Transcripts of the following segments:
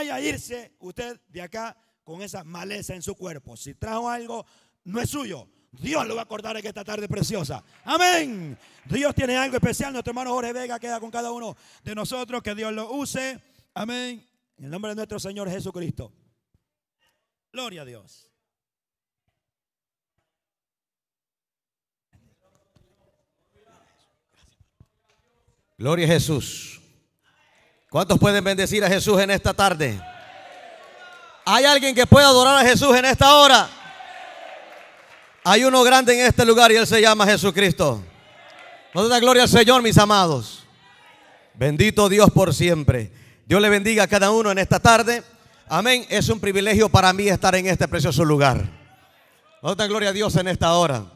vaya a irse usted de acá con esa maleza en su cuerpo. Si trajo algo, no es suyo. Dios lo va a acordar en esta tarde preciosa. Amén. Dios tiene algo especial. Nuestro hermano Jorge Vega queda con cada uno de nosotros. Que Dios lo use. Amén. En el nombre de nuestro Señor Jesucristo. Gloria a Dios. Gloria a Jesús. ¿Cuántos pueden bendecir a Jesús en esta tarde? ¿Hay alguien que pueda adorar a Jesús en esta hora? Hay uno grande en este lugar y él se llama Jesucristo. No da gloria al Señor, mis amados. Bendito Dios por siempre. Dios le bendiga a cada uno en esta tarde. Amén. Es un privilegio para mí estar en este precioso lugar. No da gloria a Dios en esta hora.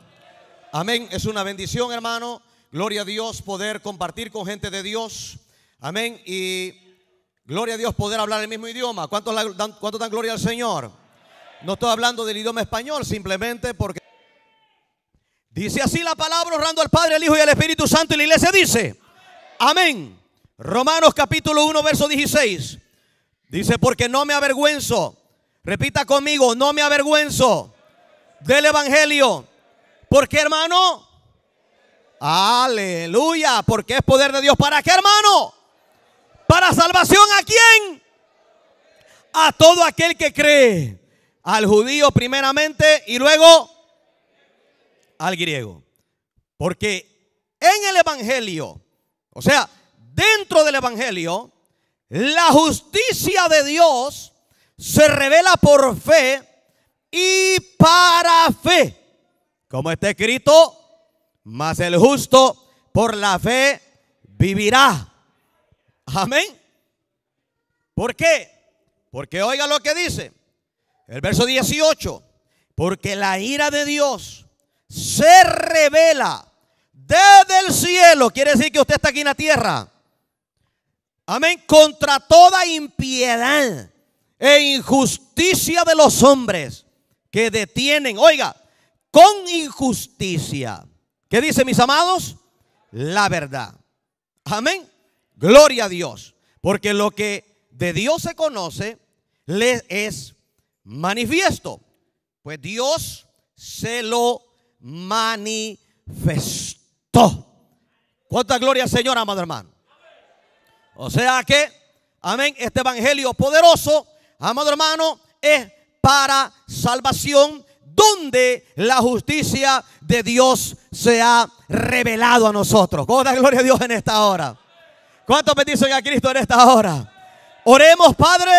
Amén. Es una bendición, hermano. Gloria a Dios poder compartir con gente de Dios. Amén. Y gloria a Dios poder hablar el mismo idioma. ¿Cuántos dan, cuánto dan gloria al Señor? No estoy hablando del idioma español, simplemente porque... Dice así la palabra honrando al Padre, al Hijo y al Espíritu Santo. Y la iglesia dice, amén. Romanos capítulo 1, verso 16. Dice, porque no me avergüenzo. Repita conmigo, no me avergüenzo del Evangelio. Porque hermano, aleluya, porque es poder de Dios. ¿Para qué hermano? ¿Para salvación a quién? A todo aquel que cree. Al judío primeramente y luego al griego. Porque en el Evangelio, o sea, dentro del Evangelio, la justicia de Dios se revela por fe y para fe. Como está escrito, mas el justo por la fe vivirá. Amén. ¿Por qué? Porque oiga lo que dice el verso 18. Porque la ira de Dios se revela desde el cielo. Quiere decir que usted está aquí en la tierra. Amén. Contra toda impiedad e injusticia de los hombres que detienen. Oiga, con injusticia. ¿Qué dice mis amados? La verdad. Amén. Gloria a Dios. Porque lo que de Dios se conoce le es manifiesto. Pues Dios se lo manifestó. ¿Cuánta gloria, Señor, amado hermano? O sea que, amén, este evangelio poderoso, amado hermano, es para salvación donde la justicia de Dios se ha revelado a nosotros. ¿Cuánta gloria a Dios en esta hora? ¿Cuántos bendicen a Cristo en esta hora? Oremos, Padre,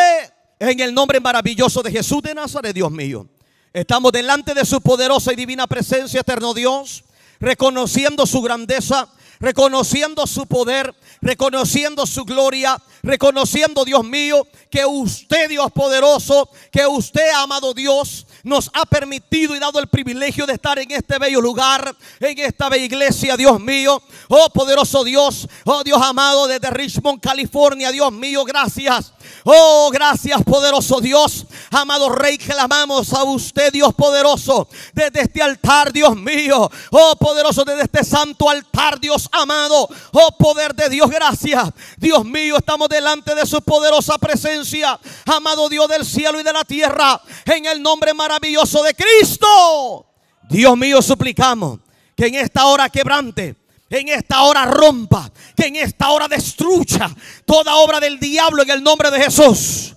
en el nombre maravilloso de Jesús de Nazaret, Dios mío. Estamos delante de su poderosa y divina presencia, eterno Dios, reconociendo su grandeza reconociendo su poder, reconociendo su gloria, reconociendo, Dios mío, que usted, Dios poderoso, que usted, amado Dios, nos ha permitido y dado el privilegio de estar en este bello lugar, en esta bella iglesia, Dios mío. Oh poderoso Dios, oh Dios amado desde Richmond, California, Dios mío, gracias. Oh, gracias poderoso Dios. Amado Rey, clamamos a usted, Dios poderoso, desde este altar, Dios mío. Oh, poderoso, desde este santo altar, Dios amado. Oh, poder de Dios, gracias. Dios mío, estamos delante de su poderosa presencia. Amado Dios del cielo y de la tierra, en el nombre maravilloso de Cristo. Dios mío, suplicamos que en esta hora quebrante en esta hora rompa, que en esta hora destruya toda obra del diablo en el nombre de Jesús.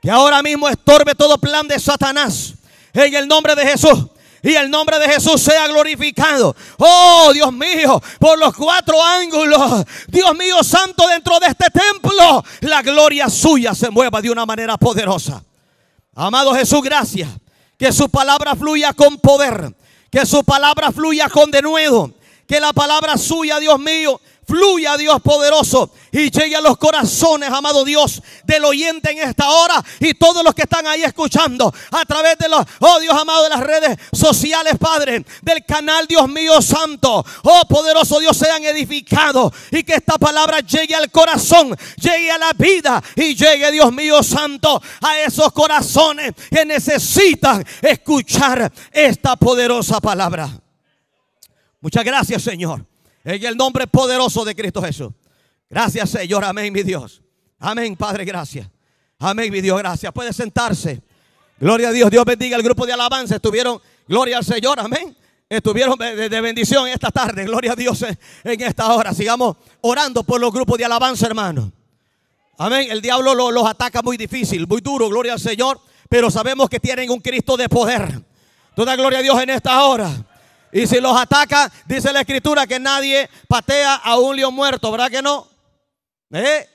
Que ahora mismo estorbe todo plan de Satanás en el nombre de Jesús y el nombre de Jesús sea glorificado. Oh Dios mío, por los cuatro ángulos, Dios mío santo, dentro de este templo, la gloria suya se mueva de una manera poderosa. Amado Jesús, gracias. Que su palabra fluya con poder, que su palabra fluya con denuedo, que la palabra suya, Dios mío, fluya, Dios poderoso, y llegue a los corazones, amado Dios, del oyente en esta hora y todos los que están ahí escuchando a través de los, oh Dios amado, de las redes sociales, Padre, del canal, Dios mío santo, oh poderoso Dios, sean edificados y que esta palabra llegue al corazón, llegue a la vida y llegue, Dios mío santo, a esos corazones que necesitan escuchar esta poderosa palabra. Muchas gracias, Señor. En el nombre poderoso de Cristo Jesús. Gracias, Señor. Amén, mi Dios. Amén, Padre, gracias. Amén, mi Dios, gracias. Puede sentarse. Gloria a Dios. Dios bendiga el grupo de alabanza. Estuvieron, gloria al Señor. Amén. Estuvieron de, bendición esta tarde. Gloria a Dios en esta hora. Sigamos orando por los grupos de alabanza, hermanos. Amén. El diablo los, los ataca muy difícil, muy duro. Gloria al Señor. Pero sabemos que tienen un Cristo de poder. Toda gloria a Dios en esta hora. Y si los ataca, dice la escritura que nadie patea a un león muerto, ¿verdad que no? ¿Eh?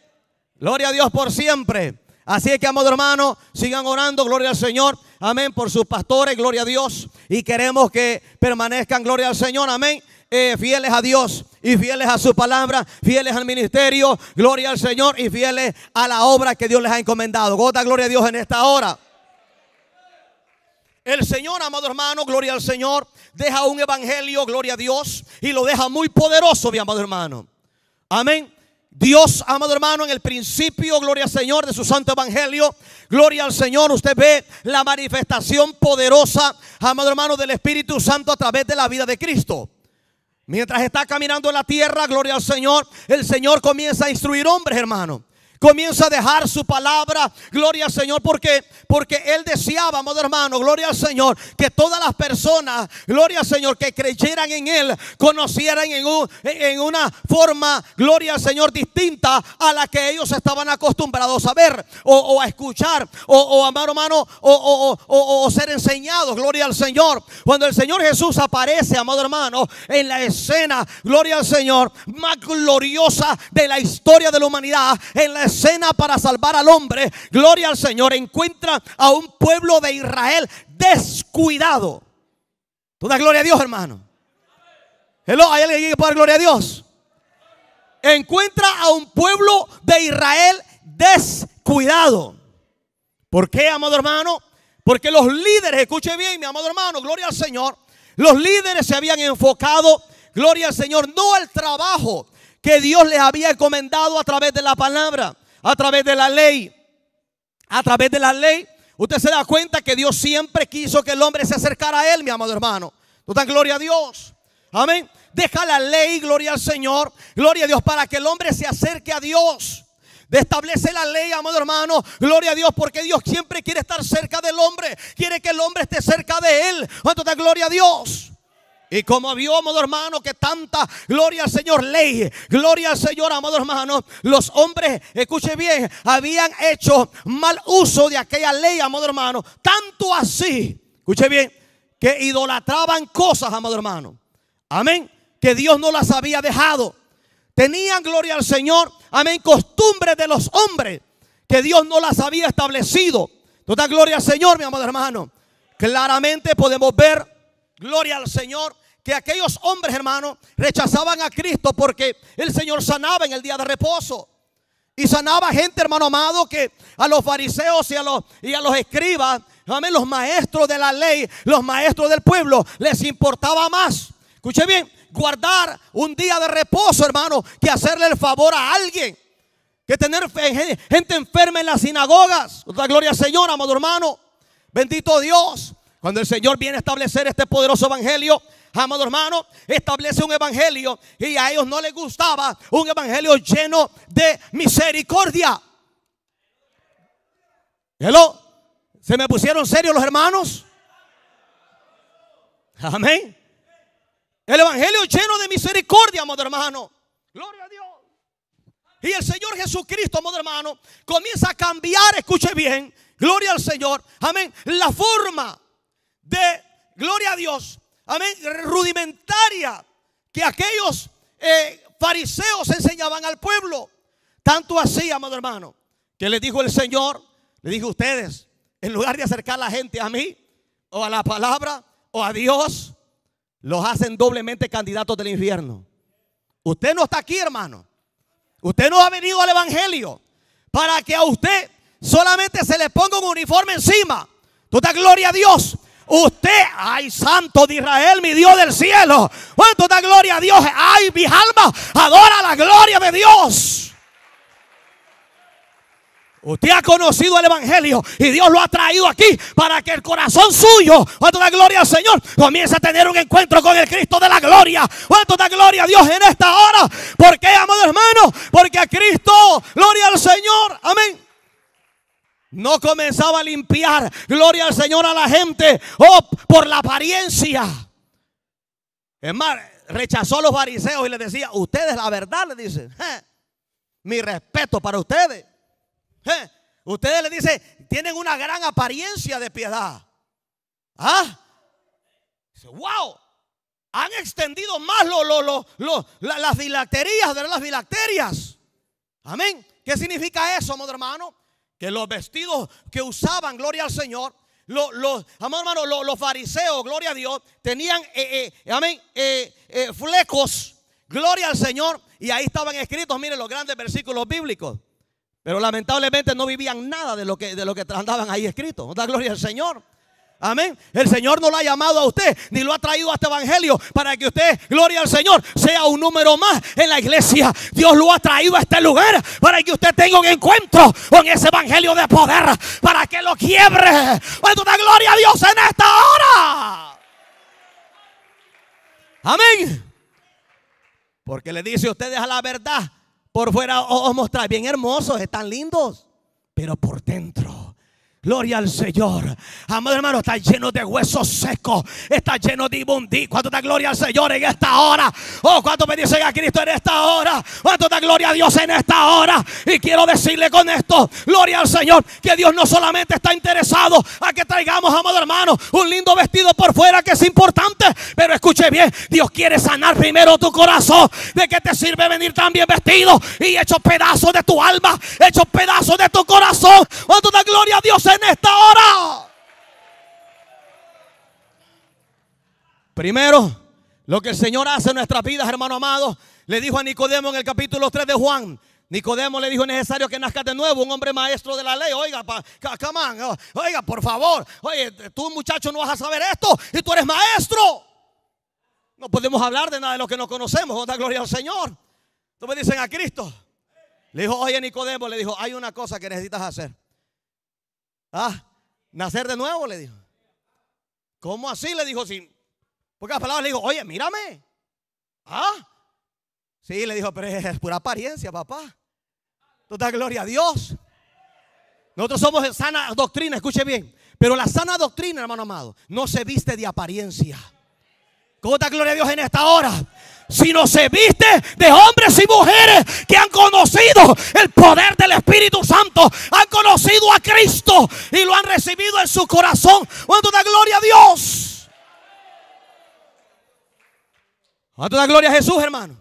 Gloria a Dios por siempre. Así es que, amados hermanos, sigan orando, gloria al Señor, amén, por sus pastores, gloria a Dios. Y queremos que permanezcan, gloria al Señor, amén, eh, fieles a Dios y fieles a su palabra, fieles al ministerio, gloria al Señor y fieles a la obra que Dios les ha encomendado. Gota gloria a Dios en esta hora. El Señor, amado hermano, gloria al Señor, deja un evangelio, gloria a Dios, y lo deja muy poderoso, mi amado hermano. Amén. Dios, amado hermano, en el principio, gloria al Señor, de su santo evangelio, gloria al Señor, usted ve la manifestación poderosa, amado hermano, del Espíritu Santo a través de la vida de Cristo. Mientras está caminando en la tierra, gloria al Señor, el Señor comienza a instruir hombres, hermano. Comienza a dejar su palabra. Gloria al Señor. Porque, porque Él deseaba, amado hermano, gloria al Señor, que todas las personas, gloria al Señor, que creyeran en Él, conocieran en, en una forma, gloria al Señor, distinta a la que ellos estaban acostumbrados a ver o, a escuchar o, o amar hermano o, ser enseñados. Gloria al Señor. Cuando el Señor Jesús aparece, amado hermano, en la escena, gloria al Señor, más gloriosa de la historia de la humanidad, en la cena para salvar al hombre, gloria al Señor, encuentra a un pueblo de Israel descuidado. toda gloria a Dios, hermano. Hello, ¿hay alguien que gloria a Dios? Encuentra a un pueblo de Israel descuidado. ¿Por qué, amado hermano? Porque los líderes, escuche bien, mi amado hermano, gloria al Señor. Los líderes se habían enfocado, gloria al Señor, no al trabajo que Dios les había encomendado a través de la palabra, a través de la ley. A través de la ley, usted se da cuenta que Dios siempre quiso que el hombre se acercara a Él, mi amado hermano. Tú gloria a Dios? Amén. Deja la ley, gloria al Señor, gloria a Dios, para que el hombre se acerque a Dios. De la ley, amado hermano. Gloria a Dios, porque Dios siempre quiere estar cerca del hombre. Quiere que el hombre esté cerca de él. ¿Cuánto da gloria a Dios? Y como vio, amado hermano, que tanta gloria al Señor ley, gloria al Señor, amado hermano, los hombres, escuche bien, habían hecho mal uso de aquella ley, amado hermano, tanto así, escuche bien, que idolatraban cosas, amado hermano. Amén, que Dios no las había dejado. Tenían gloria al Señor, amén, costumbres de los hombres que Dios no las había establecido. Toda gloria al Señor, mi amado hermano. Claramente podemos ver gloria al Señor, que aquellos hombres, hermanos, rechazaban a Cristo porque el Señor sanaba en el día de reposo. Y sanaba gente, hermano amado, que a los fariseos y a los, y a los escribas, amén, los maestros de la ley, los maestros del pueblo, les importaba más. Escuche bien, guardar un día de reposo, hermano, que hacerle el favor a alguien. Que tener gente enferma en las sinagogas. La gloria al Señor, amado hermano. Bendito Dios. Cuando el Señor viene a establecer este poderoso evangelio, amado hermano, establece un evangelio y a ellos no les gustaba un evangelio lleno de misericordia. Hello, ¿se me pusieron serios los hermanos? Amén. El evangelio lleno de misericordia, amado hermano. Gloria a Dios. Y el Señor Jesucristo, amado hermano, comienza a cambiar, escuche bien, gloria al Señor, amén, la forma de, gloria a Dios, amén, rudimentaria que aquellos eh, fariseos enseñaban al pueblo. Tanto así, amado hermano, que le dijo el Señor, le dijo a ustedes, en lugar de acercar la gente a mí, o a la palabra, o a Dios, los hacen doblemente candidatos del infierno. Usted no está aquí, hermano. Usted no ha venido al Evangelio para que a usted solamente se le ponga un uniforme encima. Toda gloria a Dios. Usted, ay santo de Israel, mi Dios del cielo. ¿Cuánto da gloria a Dios? Ay, mis alma adora la gloria de Dios. Usted ha conocido el Evangelio y Dios lo ha traído aquí para que el corazón suyo, cuánto da gloria al Señor, comience a tener un encuentro con el Cristo de la gloria. Cuánto da gloria a Dios en esta hora. ¿Por qué, amado hermano? Porque a Cristo, gloria al Señor. Amén. No comenzaba a limpiar, gloria al Señor, a la gente, oh, por la apariencia. Es más, rechazó a los fariseos y le decía, ustedes la verdad, le dicen, mi respeto para ustedes. ustedes le dicen, tienen una gran apariencia de piedad. ¿Ah? Dice, wow, han extendido más lo, lo, las filacterias de las filacterias. Amén. ¿Qué significa eso, hermano? que los vestidos que usaban, gloria al Señor, los, los los, fariseos, gloria a Dios, tenían, eh, eh, amén, eh, flecos, gloria al Señor, y ahí estaban escritos, miren, los grandes versículos bíblicos. Pero lamentablemente no vivían nada de lo que, de lo que andaban ahí escrito. Da gloria al Señor. Amén. El Señor no lo ha llamado a usted ni lo ha traído a este evangelio para que usted, gloria al Señor, sea un número más en la iglesia. Dios lo ha traído a este lugar para que usted tenga un encuentro con ese evangelio de poder, para que lo quiebre. ¿Cuánto da gloria a Dios en esta hora? Amén. Porque le dice usted ustedes a la verdad, por fuera os oh, oh, mostrar bien hermosos, están lindos, pero por dentro Gloria al Señor. Amado hermano, está lleno de huesos secos. Está lleno de ibundí. ¿Cuánto da gloria al Señor en esta hora? Oh, cuánto bendicen a Cristo en esta hora. Cuánto da gloria a Dios en esta hora. Y quiero decirle con esto, gloria al Señor, que Dios no solamente está interesado a que traigamos, amado hermano, un lindo vestido por fuera que es importante. Pero escuche bien, Dios quiere sanar primero tu corazón. ¿De qué te sirve venir tan bien vestido y hecho pedazo de tu alma, hecho pedazo de tu corazón? ¿Cuánto da gloria a Dios en en esta hora. Primero, lo que el Señor hace en nuestras vidas, hermano amado, le dijo a Nicodemo en el capítulo 3 de Juan. Nicodemo le dijo, es necesario que nazcas de nuevo, un hombre maestro de la ley. Oiga, oh, oiga, por favor. Oye, tú muchacho no vas a saber esto y tú eres maestro. No podemos hablar de nada de lo que no conocemos. otra gloria al Señor. Tú me dicen a Cristo. Le dijo, oye Nicodemo, le dijo, hay una cosa que necesitas hacer. Ah, nacer de nuevo, le dijo. ¿Cómo así? Le dijo, porque pocas palabras, le dijo, oye, mírame. Ah, sí, le dijo, pero es pura apariencia, papá. Total gloria a Dios. Nosotros somos sana doctrina, escuche bien. Pero la sana doctrina, hermano amado, no se viste de apariencia. ¿Cómo gloria a Dios en esta hora? sino se viste de hombres y mujeres que han conocido el poder del Espíritu Santo, han conocido a Cristo y lo han recibido en su corazón. ¿Cuánto da gloria a Dios? ¿Cuánto da gloria a Jesús, hermano?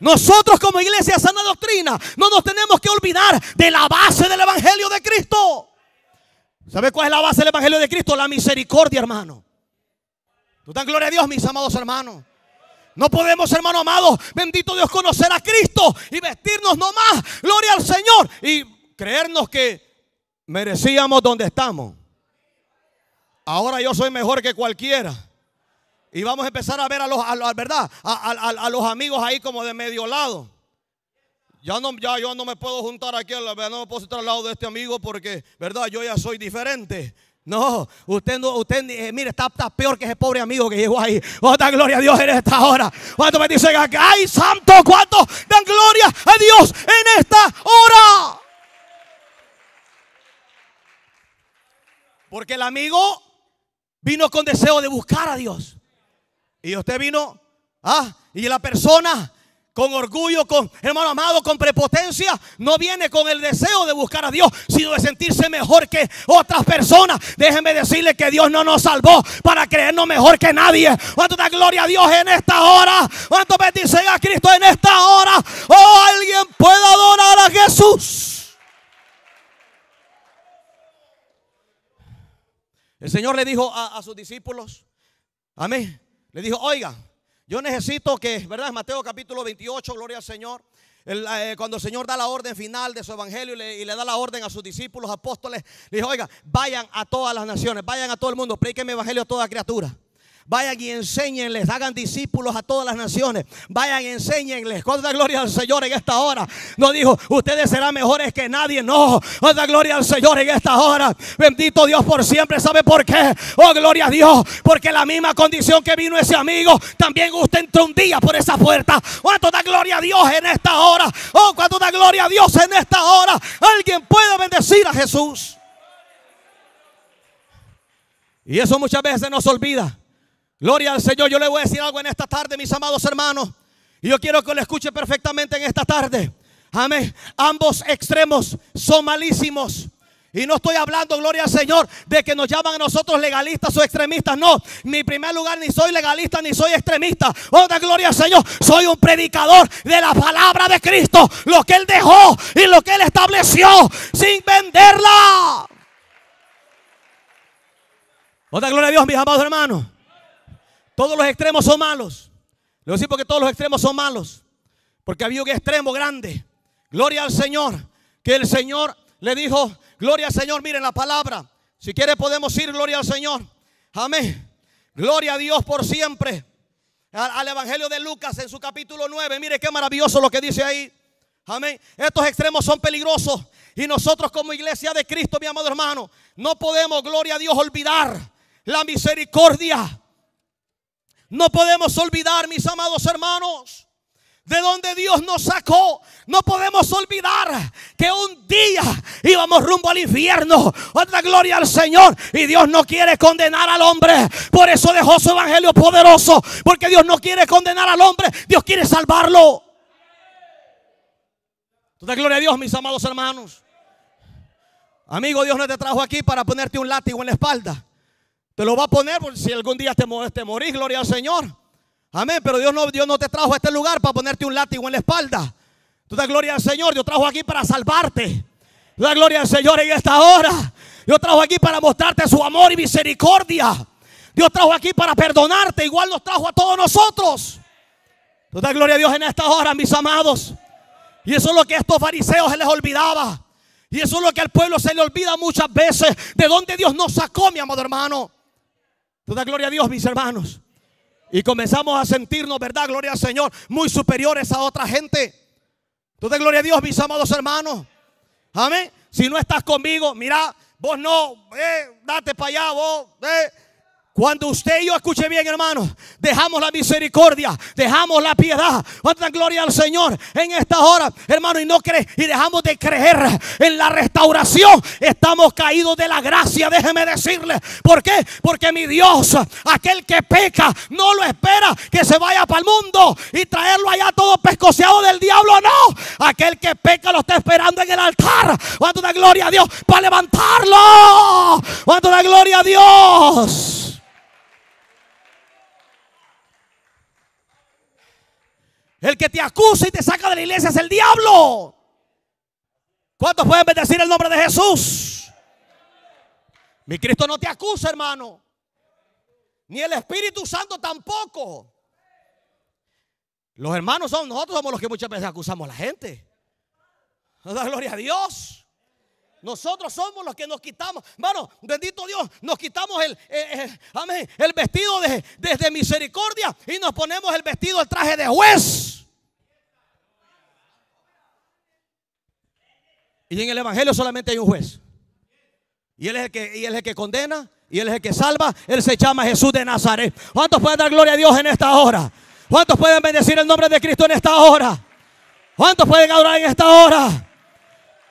Nosotros como iglesia sana doctrina no nos tenemos que olvidar de la base del Evangelio de Cristo. ¿Sabe cuál es la base del Evangelio de Cristo? La misericordia, hermano. ¿Tú da gloria a Dios, mis amados hermanos? No podemos, hermano amado, bendito Dios, conocer a Cristo y vestirnos nomás, gloria al Señor, y creernos que merecíamos donde estamos. Ahora yo soy mejor que cualquiera. Y vamos a empezar a ver a los, ¿verdad? a los amigos ahí como de medio lado. Ya, no, ya yo no me puedo juntar aquí, no me puedo sentar al lado de este amigo porque, ¿verdad? Yo ya soy diferente. No, usted no, usted eh, mire, está, peor que ese pobre amigo que llegó ahí. Oh, dan gloria a Dios en esta hora? ¿Cuánto me dicen acá? ¡Ay, santo! ¿Cuánto dan gloria a Dios en esta hora? Porque el amigo vino con deseo de buscar a Dios. Y usted vino, ah, y la persona con orgullo, con hermano amado, con prepotencia, no viene con el deseo de buscar a Dios, sino de sentirse mejor que otras personas. Déjenme decirle que Dios no nos salvó para creernos mejor que nadie. ¿Cuánto da gloria a Dios en esta hora? ¿Cuánto bendicen a Cristo en esta hora? Oh, alguien puede adorar a Jesús. El Señor le dijo a, a sus discípulos, amén, le dijo, oiga, yo necesito que, ¿verdad? Mateo capítulo 28, gloria al Señor. Eh, cuando el Señor da la orden final de su evangelio y le, da la orden a sus discípulos apóstoles, le dijo, oiga, vayan a todas las naciones, vayan a todo el mundo, prediquen mi evangelio a toda criatura. Vayan y enséñenles, hagan discípulos a todas las naciones. Vayan y enséñenles. da gloria al Señor en esta hora? No dijo, ustedes serán mejores que nadie. No, da gloria al Señor en esta hora? Bendito Dios por siempre. ¿Sabe por qué? Oh, gloria a Dios. Porque la misma condición que vino ese amigo, también usted entró un día por esa puerta. ¿Cuánto da gloria a Dios en esta hora? Oh, cuánto da gloria a Dios en esta hora. Alguien puede bendecir a Jesús. Y eso muchas veces nos olvida. Gloria al Señor. Yo le voy a decir algo en esta tarde, mis amados hermanos. Y yo quiero que lo escuche perfectamente en esta tarde. Amén. Ambos extremos son malísimos. Y no estoy hablando, gloria al Señor, de que nos llaman a nosotros legalistas o extremistas. No, Mi primer lugar ni soy legalista ni soy extremista. Otra oh, gloria al Señor, soy un predicador de la palabra de Cristo. Lo que Él dejó y lo que Él estableció sin venderla. Otra oh, gloria a Dios, mis amados hermanos. Todos los extremos son malos. Le voy porque todos los extremos son malos. Porque había un extremo grande. Gloria al Señor. Que el Señor le dijo, gloria al Señor, miren la palabra. Si quiere podemos ir, gloria al Señor. Amén. Gloria a Dios por siempre. Al, Evangelio de Lucas en su capítulo 9. Mire qué maravilloso lo que dice ahí. Amén. Estos extremos son peligrosos. Y nosotros como iglesia de Cristo, mi amado hermano, no podemos, gloria a Dios, olvidar la misericordia no podemos olvidar, mis amados hermanos, de donde Dios nos sacó. No podemos olvidar que un día íbamos rumbo al infierno. Otra gloria al Señor. Y Dios no quiere condenar al hombre. Por eso dejó su evangelio poderoso. Porque Dios no quiere condenar al hombre. Dios quiere salvarlo. Toda gloria a Dios, mis amados hermanos. Amigo, Dios no te trajo aquí para ponerte un látigo en la espalda. Te lo va a poner por si algún día te, morís, gloria al Señor. Amén. Pero Dios no, Dios no te trajo a este lugar para ponerte un látigo en la espalda. Tú da gloria al Señor. Dios trajo aquí para salvarte. Tú gloria al Señor en esta hora. Dios trajo aquí para mostrarte su amor y misericordia. Dios trajo aquí para perdonarte. Igual nos trajo a todos nosotros. Tú das gloria a Dios en esta hora, mis amados. Y eso es lo que estos fariseos se les olvidaba. Y eso es lo que al pueblo se le olvida muchas veces. De dónde Dios nos sacó, mi amado hermano. Toda gloria a Dios, mis hermanos. Y comenzamos a sentirnos, ¿verdad? Gloria al Señor, muy superiores a otra gente. Tú Toda gloria a Dios, mis amados hermanos. Amén. Si no estás conmigo, mira, vos no, eh, date para allá, vos, eh, cuando usted y yo escuche bien, hermano, dejamos la misericordia, dejamos la piedad. Cuánta gloria al Señor en esta hora, hermano, y no cree, y dejamos de creer en la restauración. Estamos caídos de la gracia, déjeme decirle. ¿Por qué? Porque mi Dios, aquel que peca, no lo espera que se vaya para el mundo y traerlo allá todo pescoceado del diablo, no. Aquel que peca lo está esperando en el altar. Cuánta gloria a Dios para levantarlo. Cuánta gloria a Dios. El que te acusa y te saca de la iglesia es el diablo. ¿Cuántos pueden bendecir el nombre de Jesús? Mi Cristo no te acusa, hermano. Ni el Espíritu Santo tampoco. Los hermanos son, nosotros somos los que muchas veces acusamos a la gente. da gloria a Dios. Nosotros somos los que nos quitamos, hermano, bendito Dios, nos quitamos el, eh, eh, el vestido de, misericordia y nos ponemos el vestido, el traje de juez. Y en el Evangelio solamente hay un juez. Y él es el que, y él es el que condena, y él es el que salva, él se llama Jesús de Nazaret. ¿Cuántos pueden dar gloria a Dios en esta hora? ¿Cuántos pueden bendecir el nombre de Cristo en esta hora? ¿Cuántos pueden adorar en esta hora?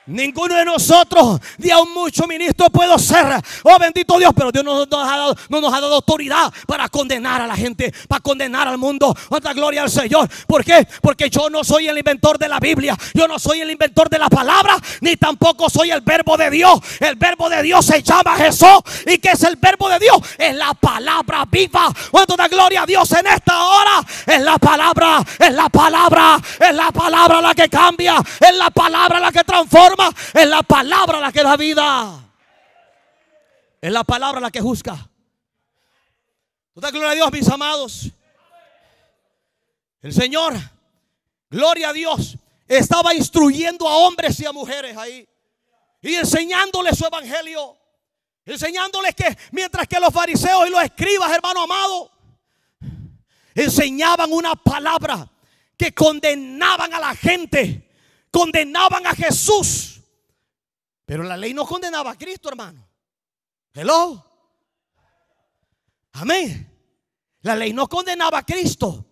Ninguno de nosotros, de aún mucho ministro, puedo ser. Oh bendito Dios, pero Dios no nos, ha dado, nos ha dado autoridad para condenar a la gente, para condenar al mundo. Otra gloria al Señor. ¿Por qué? Porque yo no soy el inventor de la Biblia, yo no soy el inventor de la palabra, ni tampoco soy el verbo de Dios. El verbo de Dios se llama Jesús. ¿Y qué es el verbo de Dios? Es la palabra viva. Otra gloria a Dios en esta hora. Es la palabra, es la palabra, es la palabra la que cambia, es la palabra la que transforma es la palabra la que da vida. Es la palabra la que juzga. gloria a Dios, mis amados? El Señor, gloria a Dios, estaba instruyendo a hombres y a mujeres ahí. Y enseñándoles su evangelio. Enseñándoles que mientras que los fariseos y los escribas, hermano amado, enseñaban una palabra que condenaban a la gente condenaban a Jesús. Pero la ley no condenaba a Cristo, hermano. Hello. Amén. La ley no condenaba a Cristo.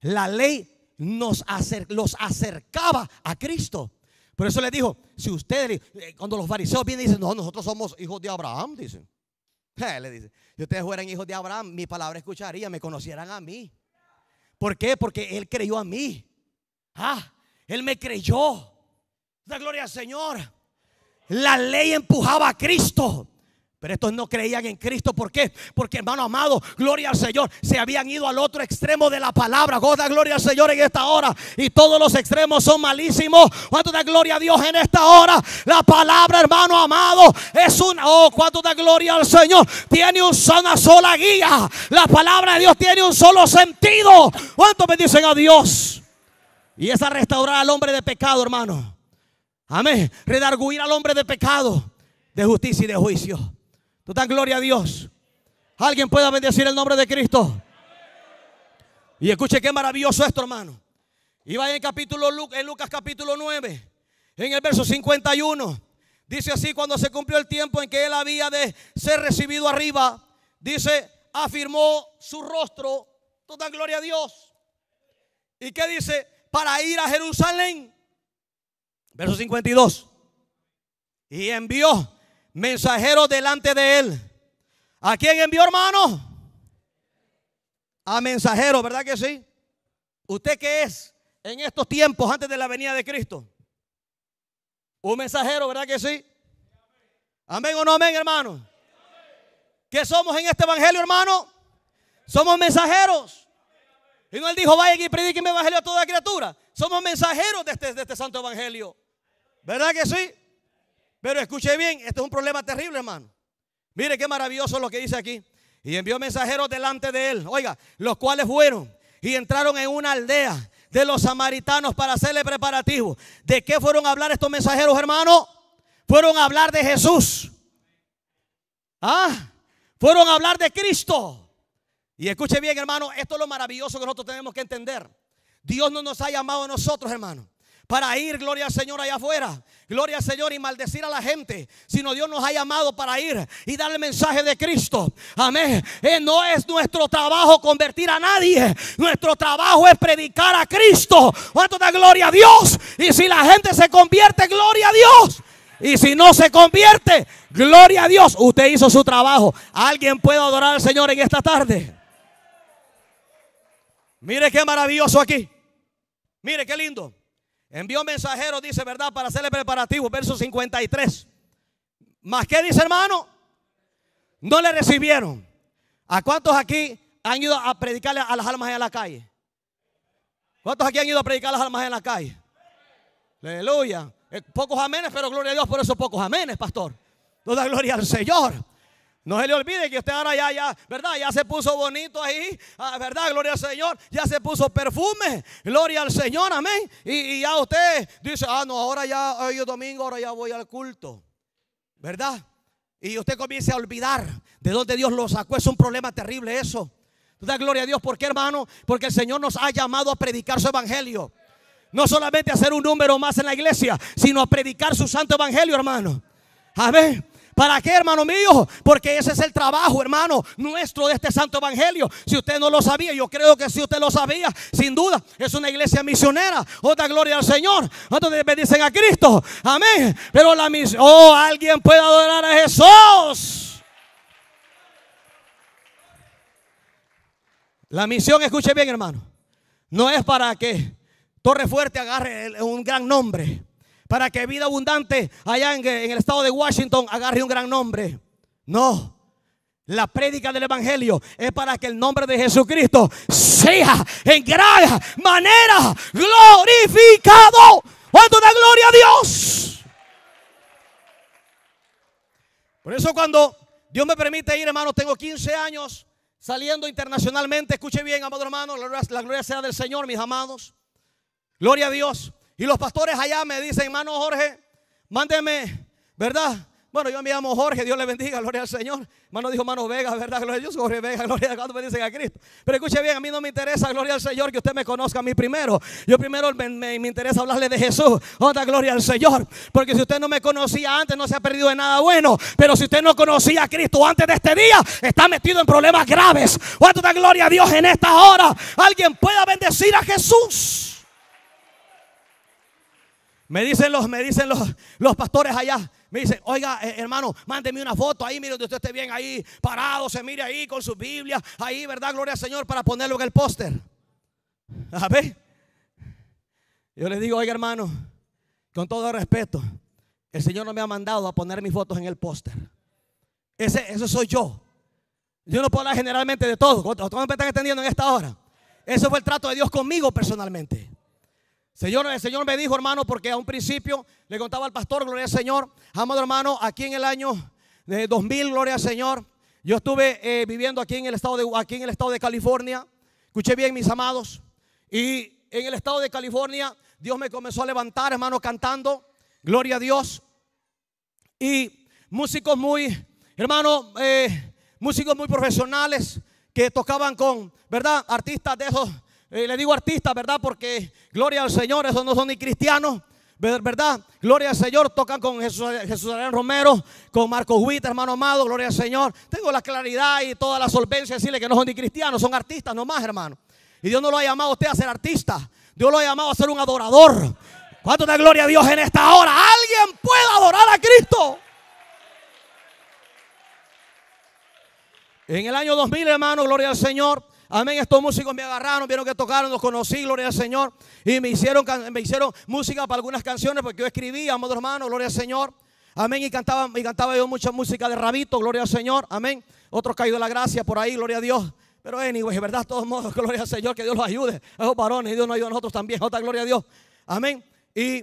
La ley nos los acercaba a Cristo. Por eso le dijo, si ustedes, eh, cuando los fariseos vienen y dicen, no, nosotros somos hijos de Abraham, dicen. le dice, si ustedes fueran hijos de Abraham, mi palabra escucharía, me conocieran a mí. ¿Por qué? Porque él creyó a mí. Ah, él me creyó. La gloria al Señor. La ley empujaba a Cristo. Pero estos no creían en Cristo. ¿Por qué? Porque, hermano amado, gloria al Señor. Se habían ido al otro extremo de la palabra. Goda oh, gloria al Señor en esta hora. Y todos los extremos son malísimos. ¿Cuánto da gloria a Dios en esta hora? La palabra, hermano amado, es una. Oh, cuánto da gloria al Señor. Tiene una sola guía. La palabra de Dios tiene un solo sentido. ¿Cuánto bendicen a Dios? Y es a restaurar al hombre de pecado, hermano. Amén. Redarguir al hombre de pecado, de justicia y de juicio. Tú gloria a Dios. Alguien pueda bendecir el nombre de Cristo. Y escuche qué maravilloso esto, hermano. Y vaya en, capítulo, en Lucas capítulo 9, en el verso 51. Dice así, cuando se cumplió el tiempo en que él había de ser recibido arriba, dice, afirmó su rostro. Tú gloria a Dios. ¿Y qué dice? para ir a Jerusalén. Verso 52. Y envió mensajeros delante de él. ¿A quién envió, hermano? A mensajeros, ¿verdad que sí? ¿Usted qué es en estos tiempos antes de la venida de Cristo? Un mensajero, ¿verdad que sí? Amén o no amén, hermano. ¿Qué somos en este evangelio, hermano? Somos mensajeros. Y no él dijo, vaya y el evangelio a toda criatura. Somos mensajeros este, de este, santo evangelio. ¿Verdad que sí? Pero escuche bien, este es un problema terrible, hermano. Mire qué maravilloso lo que dice aquí. Y envió mensajeros delante de él, oiga, los cuales fueron y entraron en una aldea de los samaritanos para hacerle preparativos. ¿De qué fueron a hablar estos mensajeros, hermano? Fueron a hablar de Jesús. Ah, fueron a hablar de Cristo. Y escuche bien, hermano, esto es lo maravilloso que nosotros tenemos que entender. Dios no nos ha llamado a nosotros, hermano, para ir, gloria al Señor, allá afuera. Gloria al Señor y maldecir a la gente, sino Dios nos ha llamado para ir y dar el mensaje de Cristo. Amén. Eh, no es nuestro trabajo convertir a nadie. Nuestro trabajo es predicar a Cristo. ¿Cuánto da gloria a Dios? Y si la gente se convierte, gloria a Dios. Y si no se convierte, gloria a Dios. Usted hizo su trabajo. ¿Alguien puede adorar al Señor en esta tarde? Mire qué maravilloso aquí. Mire qué lindo. Envió mensajero dice, ¿verdad? Para hacerle preparativos, verso 53. ¿Más qué dice, hermano? No le recibieron. ¿A cuántos aquí han ido a predicarle a las almas en la calle? ¿Cuántos aquí han ido a predicar a las almas en la calle? Aleluya. Eh, pocos amenes, pero gloria a Dios por esos pocos amenes, pastor. Toda gloria al Señor. No se le olvide que usted ahora ya, ya, ¿verdad? Ya se puso bonito ahí, ah, ¿verdad? Gloria al Señor. Ya se puso perfume. Gloria al Señor, amén. Y, ya usted dice, ah, no, ahora ya, hoy es domingo, ahora ya voy al culto. ¿Verdad? Y usted comienza a olvidar de dónde Dios lo sacó. Es un problema terrible eso. Da gloria a Dios. ¿Por qué, hermano? Porque el Señor nos ha llamado a predicar su evangelio. No solamente a ser un número más en la iglesia, sino a predicar su santo evangelio, hermano. Amén. ¿Para qué, hermano mío? Porque ese es el trabajo, hermano, nuestro de este santo evangelio. Si usted no lo sabía, yo creo que si usted lo sabía, sin duda, es una iglesia misionera. Otra gloria al Señor. Entonces bendicen a Cristo. Amén. Pero la misión, oh, alguien puede adorar a Jesús. La misión, escuche bien, hermano, no es para que Torre Fuerte agarre un gran nombre para que vida abundante allá en, el estado de Washington agarre un gran nombre. No. La prédica del Evangelio es para que el nombre de Jesucristo sea en gran manera glorificado. Cuando da gloria a Dios? Por eso cuando Dios me permite ir, hermanos, tengo 15 años saliendo internacionalmente. Escuche bien, amado hermano, la gloria sea del Señor, mis amados. Gloria a Dios. Y los pastores allá me dicen, Mano Jorge, mándeme, ¿verdad? Bueno, yo me llamo Jorge, Dios le bendiga, gloria al Señor. Hermano dijo, hermano Vega, ¿verdad? Gloria a Dios, Jorge Vega, gloria a Dios, dicen a Cristo. Pero escuche bien, a mí no me interesa, gloria al Señor, que usted me conozca a mí primero. Yo primero me, interesa hablarle de Jesús. Otra gloria al Señor. Porque si usted no me conocía antes, no se ha perdido de nada bueno. Pero si usted no conocía a Cristo antes de este día, está metido en problemas graves. Otra gloria a Dios en esta hora. Alguien pueda bendecir a Jesús. Me dicen los, me dicen los, los pastores allá. Me dicen, oiga, eh, hermano, mándeme una foto ahí, mire donde usted esté bien ahí, parado, se mire ahí con su Biblia, ahí, ¿verdad? Gloria al Señor, para ponerlo en el póster. A ver. Yo les digo, oiga, hermano, con todo respeto, el Señor no me ha mandado a poner mis fotos en el póster. Ese, eso soy yo. Yo no puedo hablar generalmente de todo. ¿Todos me están entendiendo en esta hora? Eso fue el trato de Dios conmigo personalmente. Señor, el Señor me dijo, hermano, porque a un principio le contaba al pastor, gloria al Señor, amado hermano, aquí en el año de 2000, gloria al Señor, yo estuve eh, viviendo aquí en, el estado de, aquí en el estado de California, escuché bien mis amados, y en el estado de California Dios me comenzó a levantar, hermano, cantando, gloria a Dios, y músicos muy, hermano, eh, músicos muy profesionales que tocaban con, ¿verdad? Artistas de esos eh, le digo artista, ¿verdad? Porque gloria al Señor, esos no son ni cristianos. ¿Verdad? Gloria al Señor. Tocan con Jesús, Jesús Romero, con Marcos Huita, hermano amado. Gloria al Señor. Tengo la claridad y toda la solvencia de decirle que no son ni cristianos, son artistas nomás, hermano. Y Dios no lo ha llamado a usted a ser artista. Dios lo ha llamado a ser un adorador. ¿Cuánto da gloria a Dios en esta hora? Alguien puede adorar a Cristo. En el año 2000, hermano, gloria al Señor. Amén. Estos músicos me agarraron, vieron que tocaron, los conocí, gloria al Señor. Y me hicieron, me hicieron música para algunas canciones porque yo escribía, amado hermano, gloria al Señor. Amén. Y cantaba, y cantaba yo mucha música de rabito, gloria al Señor. Amén. Otros caído de la gracia por ahí, gloria a Dios. Pero anyway, ¿verdad? todos modos, gloria al Señor, que Dios los ayude. esos varones, Dios nos ayuda a nosotros también. Otra gloria a Dios. Amén. Y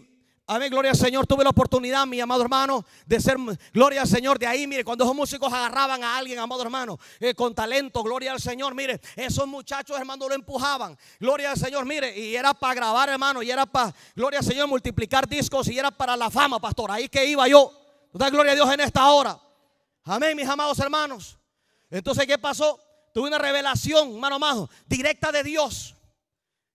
Amén, gloria al Señor. Tuve la oportunidad, mi amado hermano, de ser, gloria al Señor, de ahí, mire, cuando esos músicos agarraban a alguien, amado hermano, eh, con talento, gloria al Señor, mire, esos muchachos, hermano, lo empujaban, gloria al Señor, mire, y era para grabar, hermano, y era para, gloria al Señor, multiplicar discos, y era para la fama, pastor, ahí que iba yo. Da gloria a Dios en esta hora. Amén, mis amados hermanos. Entonces, ¿qué pasó? Tuve una revelación, hermano amado, directa de Dios.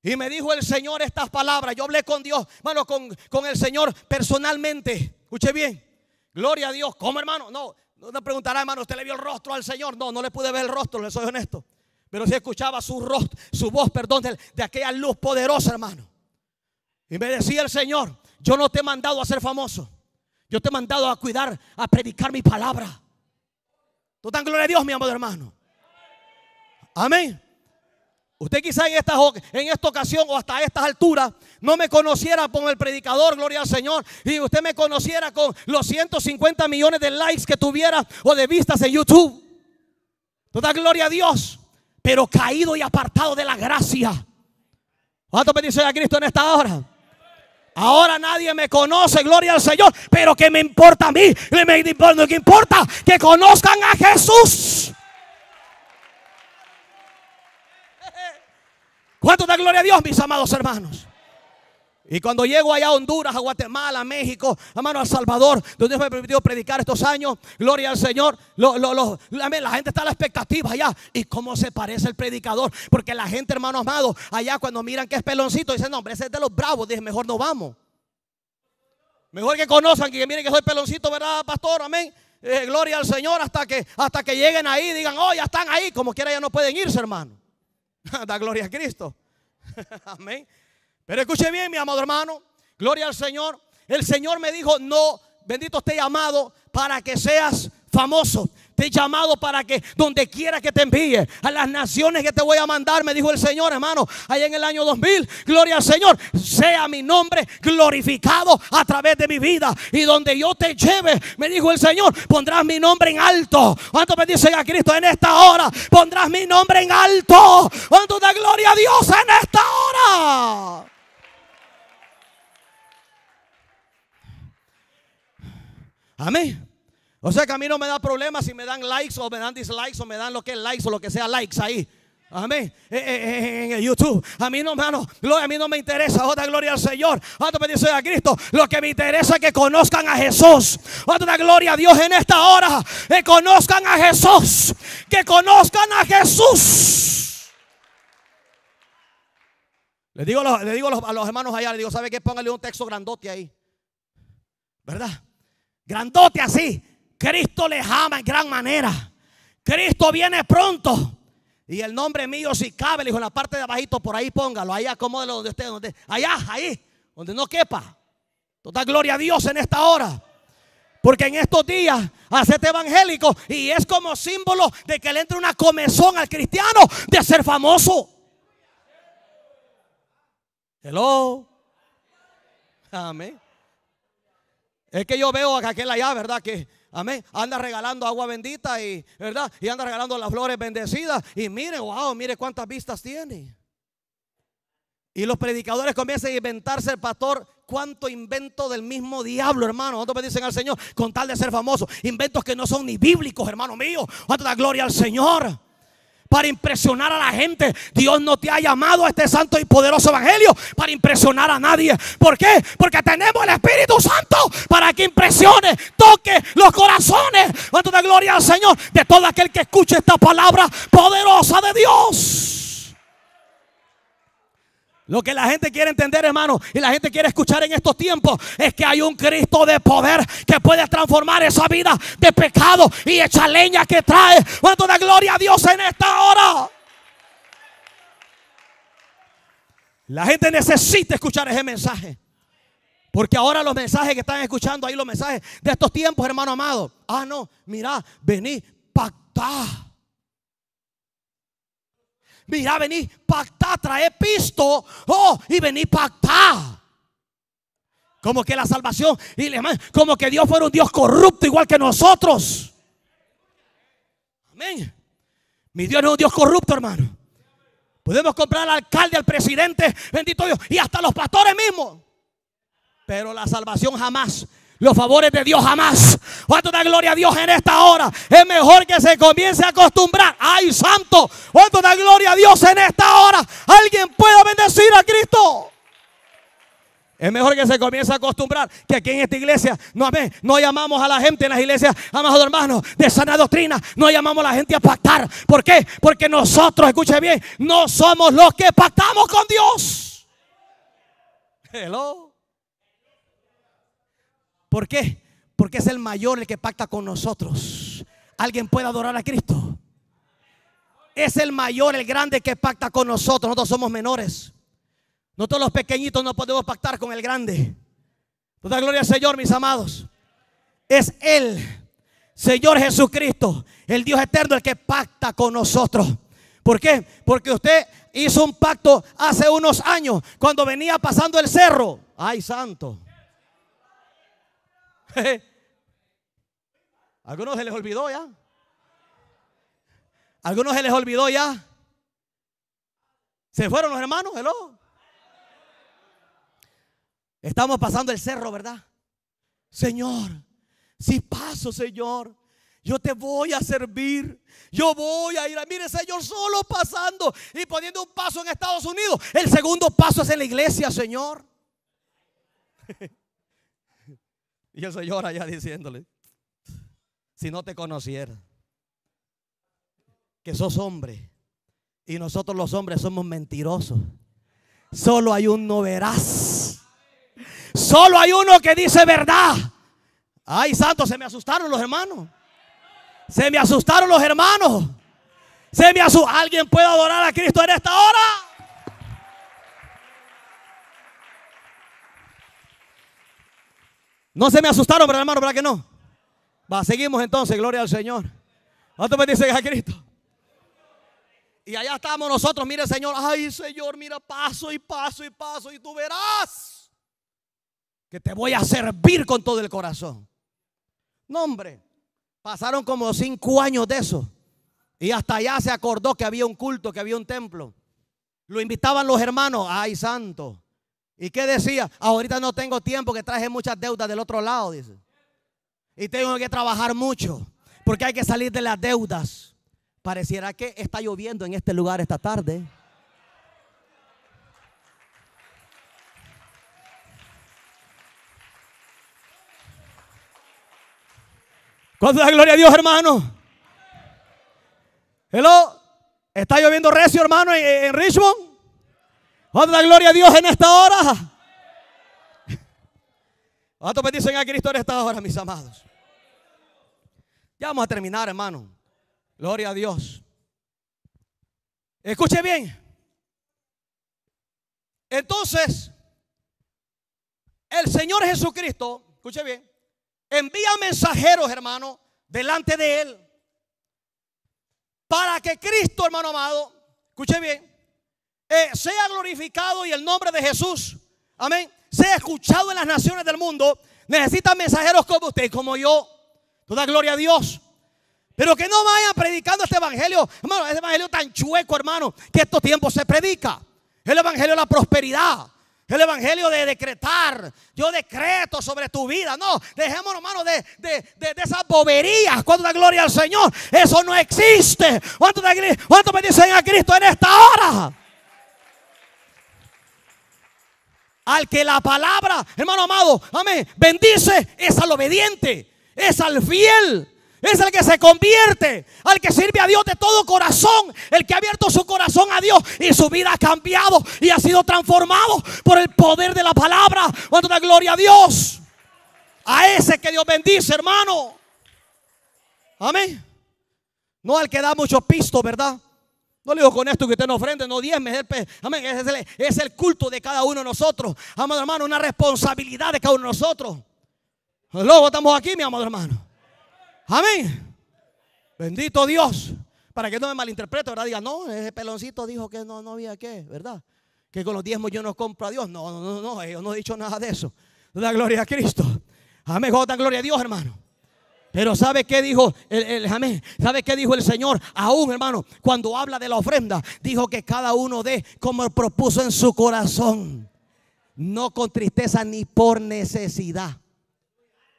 Y me dijo el Señor estas palabras. Yo hablé con Dios, hermano, con, con el Señor personalmente. Escuche bien. Gloria a Dios. ¿Cómo, hermano? No, no preguntará, hermano, ¿usted le vio el rostro al Señor? No, no le pude ver el rostro, le soy honesto. Pero sí escuchaba su rostro, su voz, perdón, de, aquella luz poderosa, hermano. Y me decía el Señor, yo no te he mandado a ser famoso. Yo te he mandado a cuidar, a predicar mi palabra. Tú dan gloria a Dios, mi amado hermano. Amén. Usted quizá en esta, en esta ocasión o hasta estas alturas no me conociera con el predicador, gloria al Señor, y usted me conociera con los 150 millones de likes que tuviera o de vistas en YouTube. Toda gloria a Dios, pero caído y apartado de la gracia. ¿Cuánto bendición a Cristo en esta hora? Ahora nadie me conoce, gloria al Señor, pero que me importa a mí, me importa, que importa que conozcan a Jesús. ¿Cuánto da gloria a Dios, mis amados hermanos? Y cuando llego allá a Honduras, a Guatemala, a México, hermano, a Salvador, donde Dios me permitido predicar estos años, gloria al Señor, la, gente está a la expectativa allá. ¿Y cómo se parece el predicador? Porque la gente, hermano amado, allá cuando miran que es peloncito, dicen, no, hombre, ese es de los bravos, Dije, mejor no vamos. Mejor que conozcan, que miren que soy peloncito, ¿verdad, pastor? Amén. Eh, gloria al Señor hasta que, hasta que lleguen ahí, digan, oh, ya están ahí, como quiera ya no pueden irse, hermano. da gloria a Cristo. Amén. Pero escuche bien, mi amado hermano. Gloria al Señor. El Señor me dijo, no, bendito esté llamado para que seas famoso. Te he llamado para que donde quiera que te envíe, a las naciones que te voy a mandar, me dijo el Señor, hermano, allá en el año 2000, gloria al Señor, sea mi nombre glorificado a través de mi vida. Y donde yo te lleve, me dijo el Señor, pondrás mi nombre en alto. me bendicen a Cristo en esta hora? Pondrás mi nombre en alto. ¿Cuánto da gloria a Dios en esta hora? Amén. O sea que a mí no me da problema si me dan likes o me dan dislikes o me dan lo que es likes o lo que sea likes ahí. Amén. Eh, eh, eh, en, YouTube. A mí no, hermano. A mí no me interesa. Otra gloria al Señor. Otra bendición a Cristo. Lo que me interesa es que conozcan a Jesús. Otra gloria a Dios en esta hora. Que conozcan a Jesús. Que conozcan a Jesús. Le digo, a los, digo a los hermanos allá. Le digo, ¿sabe qué? Póngale un texto grandote ahí. ¿Verdad? Grandote así. Cristo les ama en gran manera. Cristo viene pronto. Y el nombre mío, si cabe, le dijo en la parte de abajito, por ahí póngalo, Ahí acomódelo donde esté, donde, allá, ahí, donde no quepa. Toda gloria a Dios en esta hora. Porque en estos días hacete evangélico y es como símbolo de que le entre una comezón al cristiano de ser famoso. Hello. Amén. Es que yo veo a aquel allá, ¿verdad? Que, amén, anda regalando agua bendita y, ¿verdad? Y anda regalando las flores bendecidas. Y mire, wow, mire cuántas vistas tiene. Y los predicadores comienzan a inventarse el pastor. Cuánto invento del mismo diablo, hermano. me dicen al Señor con tal de ser famoso? Inventos que no son ni bíblicos, hermano mío. ¿Cuánto da gloria al Señor? para impresionar a la gente. Dios no te ha llamado a este santo y poderoso evangelio para impresionar a nadie. ¿Por qué? Porque tenemos el Espíritu Santo para que impresione, toque los corazones. Cuánto de gloria al Señor de todo aquel que escuche esta palabra poderosa de Dios. Lo que la gente quiere entender, hermano, y la gente quiere escuchar en estos tiempos es que hay un Cristo de poder que puede transformar esa vida de pecado y echa leña que trae. ¿Cuánto da gloria a Dios en esta hora? La gente necesita escuchar ese mensaje. Porque ahora los mensajes que están escuchando ahí, los mensajes de estos tiempos, hermano amado. Ah, no, mira, vení, pactá. Mira, vení, pacta, trae pisto. Oh, y vení, pacta, Como que la salvación, y como que Dios fuera un Dios corrupto igual que nosotros. Amén. Mi Dios no es un Dios corrupto, hermano. Podemos comprar al alcalde, al presidente, bendito Dios, y hasta los pastores mismos. Pero la salvación jamás los favores de Dios jamás. ¿Cuánto da gloria a Dios en esta hora? Es mejor que se comience a acostumbrar. ¡Ay, santo! ¿Cuánto da gloria a Dios en esta hora? Alguien pueda bendecir a Cristo. Es mejor que se comience a acostumbrar que aquí en esta iglesia no, amén, no llamamos a la gente en las iglesias, amados hermanos, de sana doctrina. No llamamos a la gente a pactar. ¿Por qué? Porque nosotros, escuche bien, no somos los que pactamos con Dios. Hello. ¿Por qué? Porque es el mayor el que pacta con nosotros. ¿Alguien puede adorar a Cristo? Es el mayor, el grande que pacta con nosotros. Nosotros somos menores. Nosotros los pequeñitos no podemos pactar con el grande. Toda pues gloria al Señor, mis amados. Es Él, Señor Jesucristo, el Dios eterno, el que pacta con nosotros. ¿Por qué? Porque usted hizo un pacto hace unos años cuando venía pasando el cerro. Ay, santo. Algunos se les olvidó ya. Algunos se les olvidó ya. Se fueron los hermanos, hello. Estamos pasando el cerro, ¿verdad? Señor, si paso, Señor, yo te voy a servir. Yo voy a ir a, mire, Señor, solo pasando y poniendo un paso en Estados Unidos. El segundo paso es en la iglesia, Señor. Y el Señor allá diciéndole, si no te conociera, que sos hombre, y nosotros los hombres somos mentirosos. Solo hay uno verás. Solo hay uno que dice verdad. Ay, santo, se me asustaron los hermanos. Se me asustaron los hermanos. Se me ¿Alguien puede adorar a Cristo en esta hora? No se me asustaron, pero hermano? ¿Verdad que no? Va, seguimos entonces, gloria al Señor. dice que a Cristo? Y allá estábamos nosotros, mire Señor, ay Señor, mira, paso y paso y paso y tú verás que te voy a servir con todo el corazón. No, hombre, pasaron como cinco años de eso. Y hasta allá se acordó que había un culto, que había un templo. Lo invitaban los hermanos, ay santo. ¿Y qué decía? Ahorita no tengo tiempo que traje muchas deudas del otro lado, dice. Y tengo que trabajar mucho porque hay que salir de las deudas. Pareciera que está lloviendo en este lugar esta tarde. ¿Cuánto da gloria a Dios, hermano? Hello, está lloviendo recio, hermano, en Richmond. ¿Cuánto da gloria a Dios en esta hora. ¿Cuánto bendicen a Cristo en esta hora, mis amados? Ya vamos a terminar, hermano. Gloria a Dios. Escuche bien. Entonces, el Señor Jesucristo, escuche bien, envía mensajeros, hermano, delante de Él. Para que Cristo, hermano amado, escuche bien, eh, sea glorificado y el nombre de Jesús, amén, sea escuchado en las naciones del mundo, Necesita mensajeros como usted y como yo. Toda gloria a Dios. Pero que no vayan predicando este evangelio, hermano, este evangelio tan chueco, hermano, que estos tiempos se predica. El evangelio de la prosperidad. El evangelio de decretar. Yo decreto sobre tu vida. No, dejemos hermano, de, de, de, esas boberías. Cuánto da gloria al Señor. Eso no existe. ¿Cuánto, da, ¿Cuánto me dicen a Cristo en esta hora? Al que la palabra, hermano amado, amén, bendice, es al obediente, es al fiel, es el que se convierte, al que sirve a Dios de todo corazón, el que ha abierto su corazón a Dios y su vida ha cambiado y ha sido transformado por el poder de la palabra. Cuando da gloria a Dios, a ese que Dios bendice, hermano. Amén. No al que da mucho pisto, ¿verdad? No le digo con esto que usted no ofrende, no diezme. Amén. Es el, es el culto de cada uno de nosotros. Amado hermano, una responsabilidad de cada uno de nosotros. Luego estamos aquí, mi amado hermano. Amén. Bendito Dios. Para que no me malinterprete, ¿verdad? Diga, no, ese peloncito dijo que no, no había qué, ¿verdad? Que con los diezmos yo no compro a Dios. No, no, no, no, yo no he dicho nada de eso. La gloria a Cristo. Amén. joda, gloria a Dios, hermano. Pero ¿sabe qué dijo el, ¿Sabe qué dijo el Señor? Aún, hermano, cuando habla de la ofrenda, dijo que cada uno dé como propuso en su corazón. No con tristeza ni por necesidad.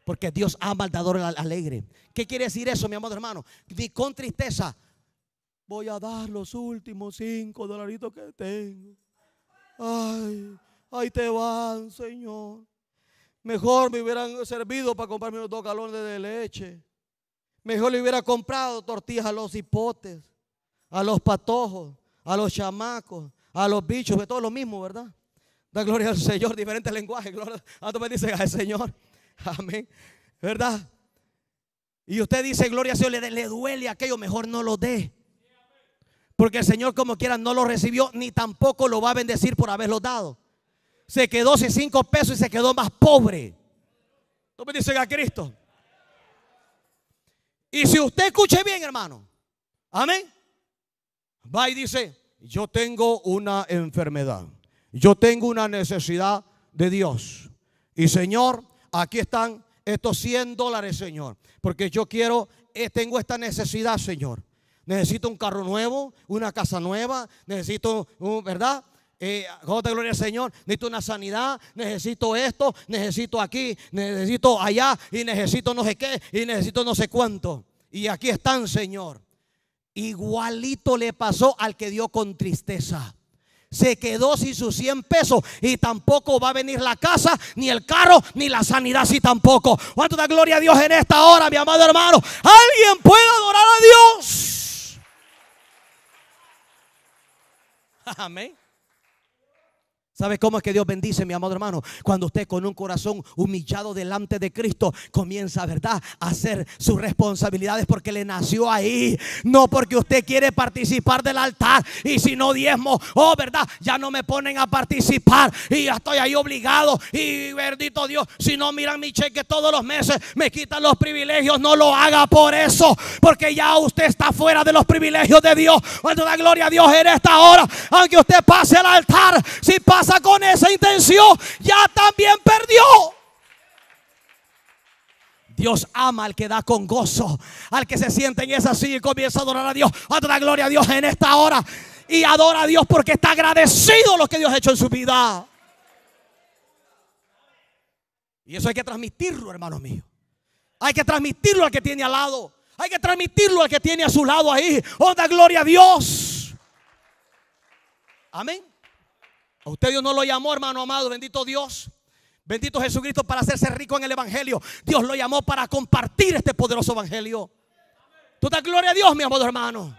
Porque Dios ama al dador alegre. ¿Qué quiere decir eso, mi amado hermano? Ni con tristeza. Voy a dar los últimos cinco dolaritos que tengo. Ay, ahí te van, Señor. Mejor me hubieran servido para comprarme unos dos galones de leche. Mejor le hubiera comprado tortillas a los hipotes, a los patojos, a los chamacos, a los bichos, De todo lo mismo, ¿verdad? Da gloria al Señor, diferentes lenguajes. Gloria, ah, me dice al Señor. Amén. ¿Verdad? Y usted dice, gloria al Señor, le duele aquello, mejor no lo dé. Porque el Señor como quiera no lo recibió, ni tampoco lo va a bendecir por haberlo dado se quedó sin cinco pesos y se quedó más pobre. me dicen a Cristo. Y si usted escuche bien, hermano, amén. Va y dice, yo tengo una enfermedad, yo tengo una necesidad de Dios. Y Señor, aquí están estos 100 dólares, Señor, porque yo quiero, eh, tengo esta necesidad, Señor. Necesito un carro nuevo, una casa nueva, necesito, ¿verdad? Eh, gloria al Señor. Necesito una sanidad. Necesito esto. Necesito aquí. Necesito allá. Y necesito no sé qué. Y necesito no sé cuánto. Y aquí están, Señor. Igualito le pasó al que dio con tristeza. Se quedó sin sus 100 pesos. Y tampoco va a venir la casa, ni el carro, ni la sanidad. Si tampoco. ¿Cuánto da gloria a Dios en esta hora, mi amado hermano? Alguien puede adorar a Dios. Amén. ¿Sabe cómo es que Dios bendice, mi amado hermano? Cuando usted con un corazón humillado delante de Cristo comienza, ¿verdad?, a hacer sus responsabilidades porque le nació ahí. No porque usted quiere participar del altar y si no diezmo, oh, ¿verdad?, ya no me ponen a participar y ya estoy ahí obligado. Y bendito Dios, si no miran mi cheque todos los meses, me quitan los privilegios. No lo haga por eso, porque ya usted está fuera de los privilegios de Dios. Cuando da gloria a Dios en esta hora, aunque usted pase al altar, si pasa con esa intención, ya también perdió. Dios ama al que da con gozo, al que se siente en esa silla y comienza a adorar a Dios, a dar gloria a Dios en esta hora. Y adora a Dios porque está agradecido lo que Dios ha hecho en su vida. Y eso hay que transmitirlo, hermano mío. Hay que transmitirlo al que tiene al lado. Hay que transmitirlo al que tiene a su lado ahí. Oh, gloria a Dios. Amén. A usted Dios no lo llamó, hermano amado, bendito Dios. Bendito Jesucristo para hacerse rico en el Evangelio. Dios lo llamó para compartir este poderoso Evangelio. Toda gloria a Dios, mi amado hermano.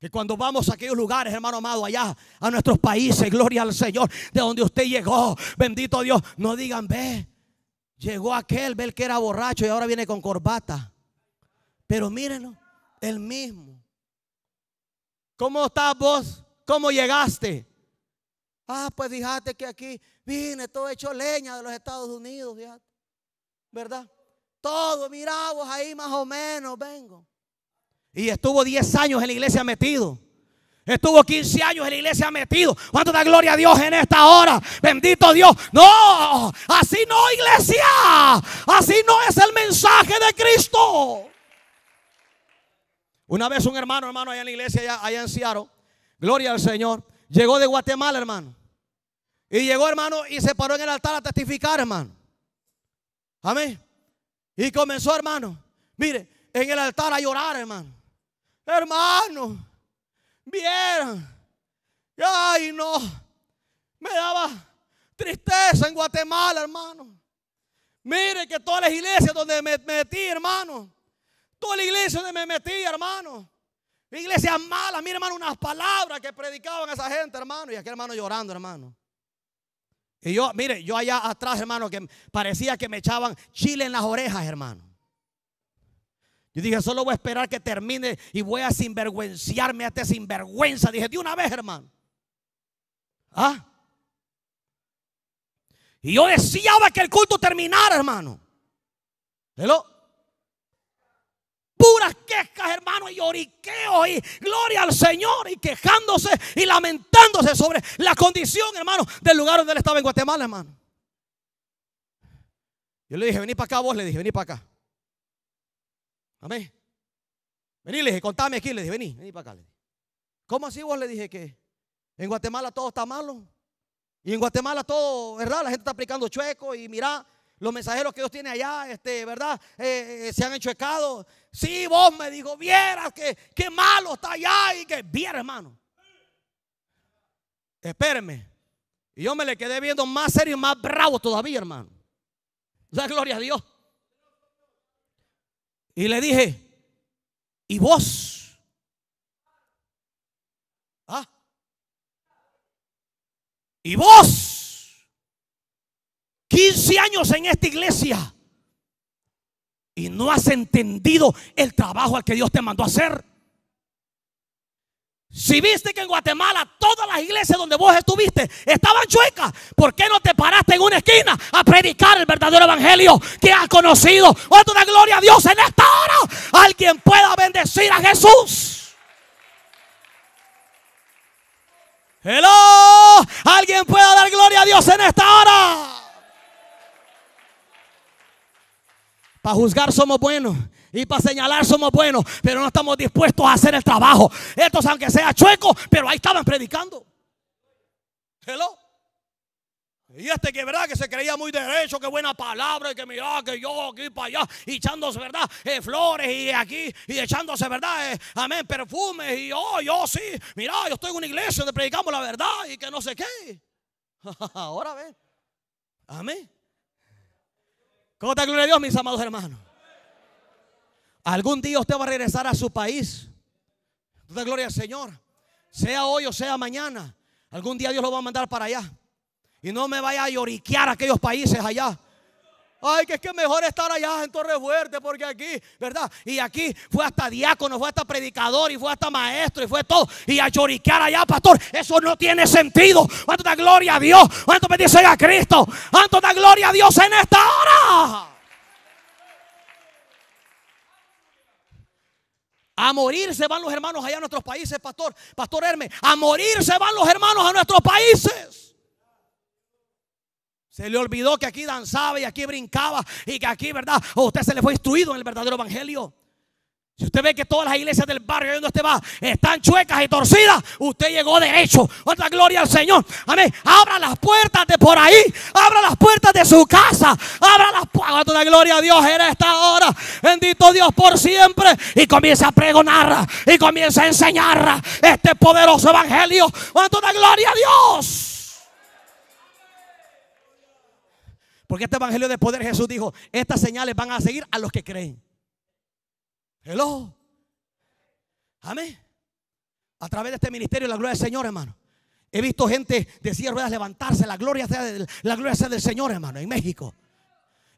Que cuando vamos a aquellos lugares, hermano amado, allá a nuestros países, gloria al Señor, de donde usted llegó, bendito Dios, no digan, ve, llegó aquel, ve el que era borracho y ahora viene con corbata. Pero mírenlo, el mismo. ¿Cómo estás vos? ¿Cómo llegaste? Ah, pues fíjate que aquí vine todo hecho leña de los Estados Unidos, ¿Verdad? Todo, mira ahí más o menos, vengo. Y estuvo 10 años en la iglesia metido. Estuvo 15 años en la iglesia metido. ¿Cuánto da gloria a Dios en esta hora? Bendito Dios. No, así no, iglesia. Así no es el mensaje de Cristo. Una vez un hermano, hermano, allá en la iglesia, allá, allá en Ciaro. Gloria al Señor. Llegó de Guatemala, hermano. Y llegó, hermano, y se paró en el altar a testificar, hermano. Amén. Y comenzó, hermano. Mire, en el altar a llorar, hermano. Hermano, vieran. Ay, no. Me daba tristeza en Guatemala, hermano. Mire que todas las iglesias donde me metí, hermano. todas las iglesia donde me metí, hermano. Iglesia mala, mire hermano, unas palabras que predicaban esa gente, hermano. Y aquel hermano llorando, hermano. Y yo, mire, yo allá atrás, hermano, que parecía que me echaban chile en las orejas, hermano. Yo dije, solo voy a esperar que termine y voy a sinvergüenciarme a este sinvergüenza. Dije, de una vez, hermano. ¿Ah? Y yo deseaba que el culto terminara, hermano. ¿Hello? puras quejas, hermano, y lloriqueo y gloria al Señor y quejándose y lamentándose sobre la condición, hermano, del lugar donde él estaba en Guatemala, hermano. Yo le dije, vení para acá, vos le dije, vení para acá. Amén. Vení, le dije, contame aquí, le dije, vení, vení para acá. ¿Cómo así vos le dije que en Guatemala todo está malo? Y en Guatemala todo, ¿verdad? La gente está aplicando chueco y mirá. Los mensajeros que Dios tiene allá, este, ¿verdad? Eh, eh, se han hecho Si Sí, vos me dijo, vieras que, que malo está allá y que viera, hermano. Espéreme. Y yo me le quedé viendo más serio y más bravo todavía, hermano. La gloria a Dios. Y le dije, ¿y vos? ¿Ah? ¿Y vos? 15 años en esta iglesia y no has entendido el trabajo al que Dios te mandó a hacer. Si viste que en Guatemala todas las iglesias donde vos estuviste estaban chuecas, ¿por qué no te paraste en una esquina a predicar el verdadero evangelio que has conocido? Otra gloria a Dios en esta hora. Alguien pueda bendecir a Jesús. Hello, alguien pueda dar gloria a Dios en esta hora. Para juzgar somos buenos y para señalar somos buenos, pero no estamos dispuestos a hacer el trabajo. Estos, aunque sea chueco, pero ahí estaban predicando. Hello. Y este que verdad que se creía muy derecho, que buena palabra, y que mira que yo aquí para allá, echándose verdad eh, flores y aquí, y echándose verdad, eh, amén, perfumes, y oh, yo sí, mira, yo estoy en una iglesia donde predicamos la verdad y que no sé qué. Ahora ve, amén. ¿Cómo está gloria a Dios, mis amados hermanos? Algún día usted va a regresar a su país. Da gloria al Señor. Sea hoy o sea mañana. Algún día Dios lo va a mandar para allá. Y no me vaya a lloriquear aquellos países allá. Ay, que es que mejor estar allá en Torre Fuerte porque aquí, ¿verdad? Y aquí fue hasta diácono, fue hasta predicador y fue hasta maestro y fue todo. Y a lloriquear allá, pastor, eso no tiene sentido. ¿Cuánto da gloria a Dios? ¿Cuánto bendice a Cristo? ¿Cuánto da gloria a Dios en esta hora? A morirse van los hermanos allá a nuestros países, pastor. Pastor Hermes, a morirse van los hermanos a nuestros países. Se le olvidó que aquí danzaba y aquí brincaba y que aquí, ¿verdad? usted se le fue instruido en el verdadero evangelio. Si usted ve que todas las iglesias del barrio donde usted va están chuecas y torcidas, usted llegó derecho. Otra gloria al Señor. Amén. Abra las puertas de por ahí. Abra las puertas de su casa. Abra las puertas. gloria a Dios en esta hora. Bendito Dios por siempre. Y comienza a pregonar. Y comienza a enseñar este poderoso evangelio. la gloria a Dios. Porque este evangelio de poder Jesús dijo, estas señales van a seguir a los que creen. Hello. Amén. A través de este ministerio, la gloria del Señor, hermano. He visto gente de silla ruedas levantarse. La gloria sea del, la gloria sea del Señor, hermano, en México.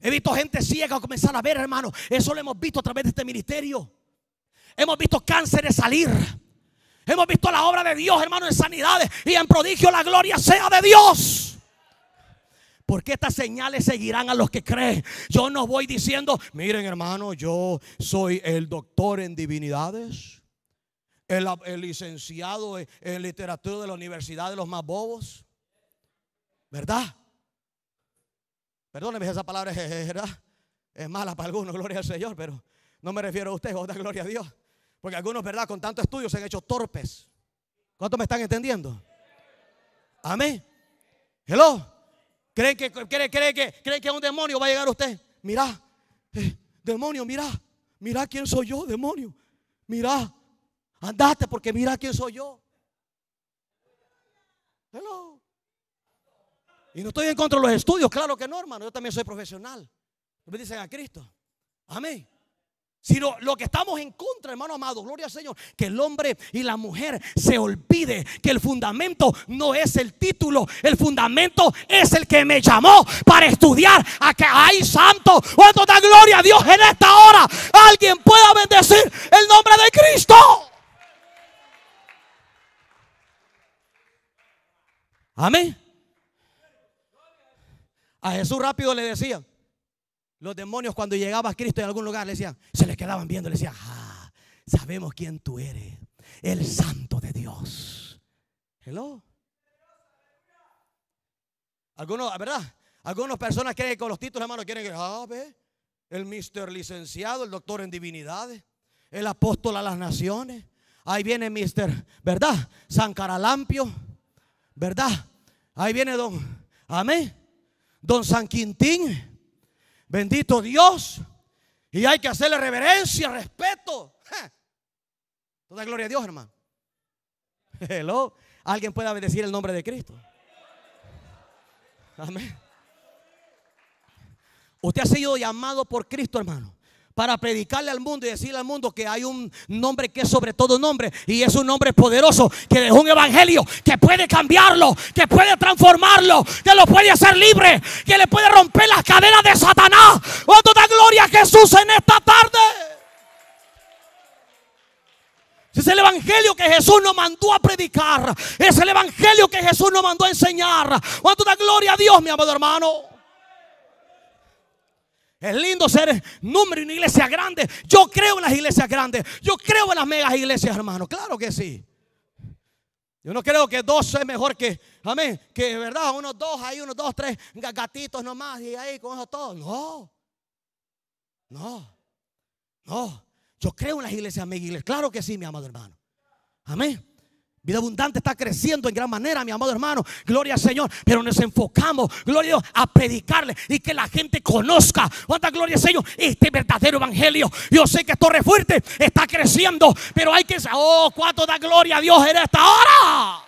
He visto gente ciega comenzar a ver, hermano. Eso lo hemos visto a través de este ministerio. Hemos visto cánceres salir. Hemos visto la obra de Dios, hermano, en sanidades y en prodigio. La gloria sea de Dios. Porque estas señales seguirán a los que creen. Yo no voy diciendo, miren hermano, yo soy el doctor en divinidades, el, licenciado en, literatura de la Universidad de los Más Bobos. ¿Verdad? Perdóneme, esa palabra es, es mala para algunos, gloria al Señor, pero no me refiero a usted, otra gloria a Dios. Porque algunos, ¿verdad? Con tanto estudio se han hecho torpes. ¿Cuántos me están entendiendo? Amén. Hello. ¿Creen que, cree, cree que, un demonio va a llegar a usted? Mirá, eh, demonio, mirá, mirá quién soy yo, demonio. Mirá, andate porque mirá quién soy yo. Hello. Y no estoy en contra de los estudios, claro que no, hermano. Yo también soy profesional. Me dicen a Cristo. Amén. Sino lo que estamos en contra, hermano amado, gloria al Señor, que el hombre y la mujer se olvide que el fundamento no es el título, el fundamento es el que me llamó para estudiar. A que hay santo, cuánto da gloria a Dios en esta hora. Alguien pueda bendecir el nombre de Cristo. Amén. A Jesús rápido le decían, los demonios cuando llegaba a Cristo en algún lugar le decían, se les quedaban viendo, le decían, ah, sabemos quién tú eres, el santo de Dios. Hello. Algunos, ¿verdad? Algunas personas creen que con los títulos, hermano, quieren que, ah, ve, el mister licenciado, el doctor en divinidades, el apóstol a las naciones. Ahí viene mister, ¿verdad? San Caralampio, ¿verdad? Ahí viene don, amén, don San Quintín. Bendito Dios. Y hay que hacerle reverencia, respeto. Toda gloria a Dios, hermano. Hello. Alguien puede bendecir el nombre de Cristo. Amén. Usted ha sido llamado por Cristo, hermano para predicarle al mundo y decirle al mundo que hay un nombre que es sobre todo nombre y es un nombre poderoso que es un evangelio que puede cambiarlo, que puede transformarlo, que lo puede hacer libre, que le puede romper las cadenas de Satanás. ¿Cuánto da gloria a Jesús en esta tarde? Es el evangelio que Jesús nos mandó a predicar. Es el evangelio que Jesús nos mandó a enseñar. ¿Cuánto da gloria a Dios, mi amado hermano? Es lindo ser número en una iglesia grande. Yo creo en las iglesias grandes. Yo creo en las megas iglesias, hermano. Claro que sí. Yo no creo que dos es mejor que, amén, que verdad, unos dos ahí, unos dos, tres gatitos nomás y ahí con eso todo. No, no, no. Yo creo en las iglesias, mega iglesia. Claro que sí, mi amado hermano. Amén. Vida abundante está creciendo en gran manera, mi amado hermano. Gloria al Señor. Pero nos enfocamos, gloria a Dios, a predicarle y que la gente conozca. ¿Cuánta gloria al Señor? Este verdadero evangelio. Yo sé que Torre Fuerte está creciendo, pero hay que. Oh, cuánto da gloria a Dios en esta hora.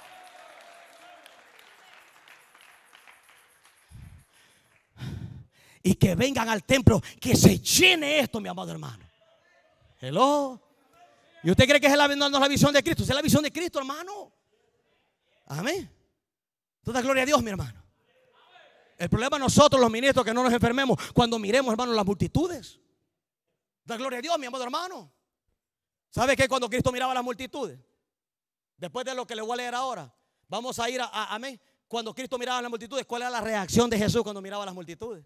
Y que vengan al templo, que se llene esto, mi amado hermano. Hello. ¿Y usted cree que es la, no, la visión de Cristo? Es la visión de Cristo, hermano. Amén. Toda gloria a Dios, mi hermano. El problema nosotros, los ministros, que no nos enfermemos cuando miremos, hermano, las multitudes. Da gloria a Dios, mi amado hermano. ¿Sabe qué? Cuando Cristo miraba las multitudes, después de lo que le voy a leer ahora, vamos a ir a, amén. Cuando Cristo miraba las multitudes, ¿cuál era la reacción de Jesús cuando miraba las multitudes?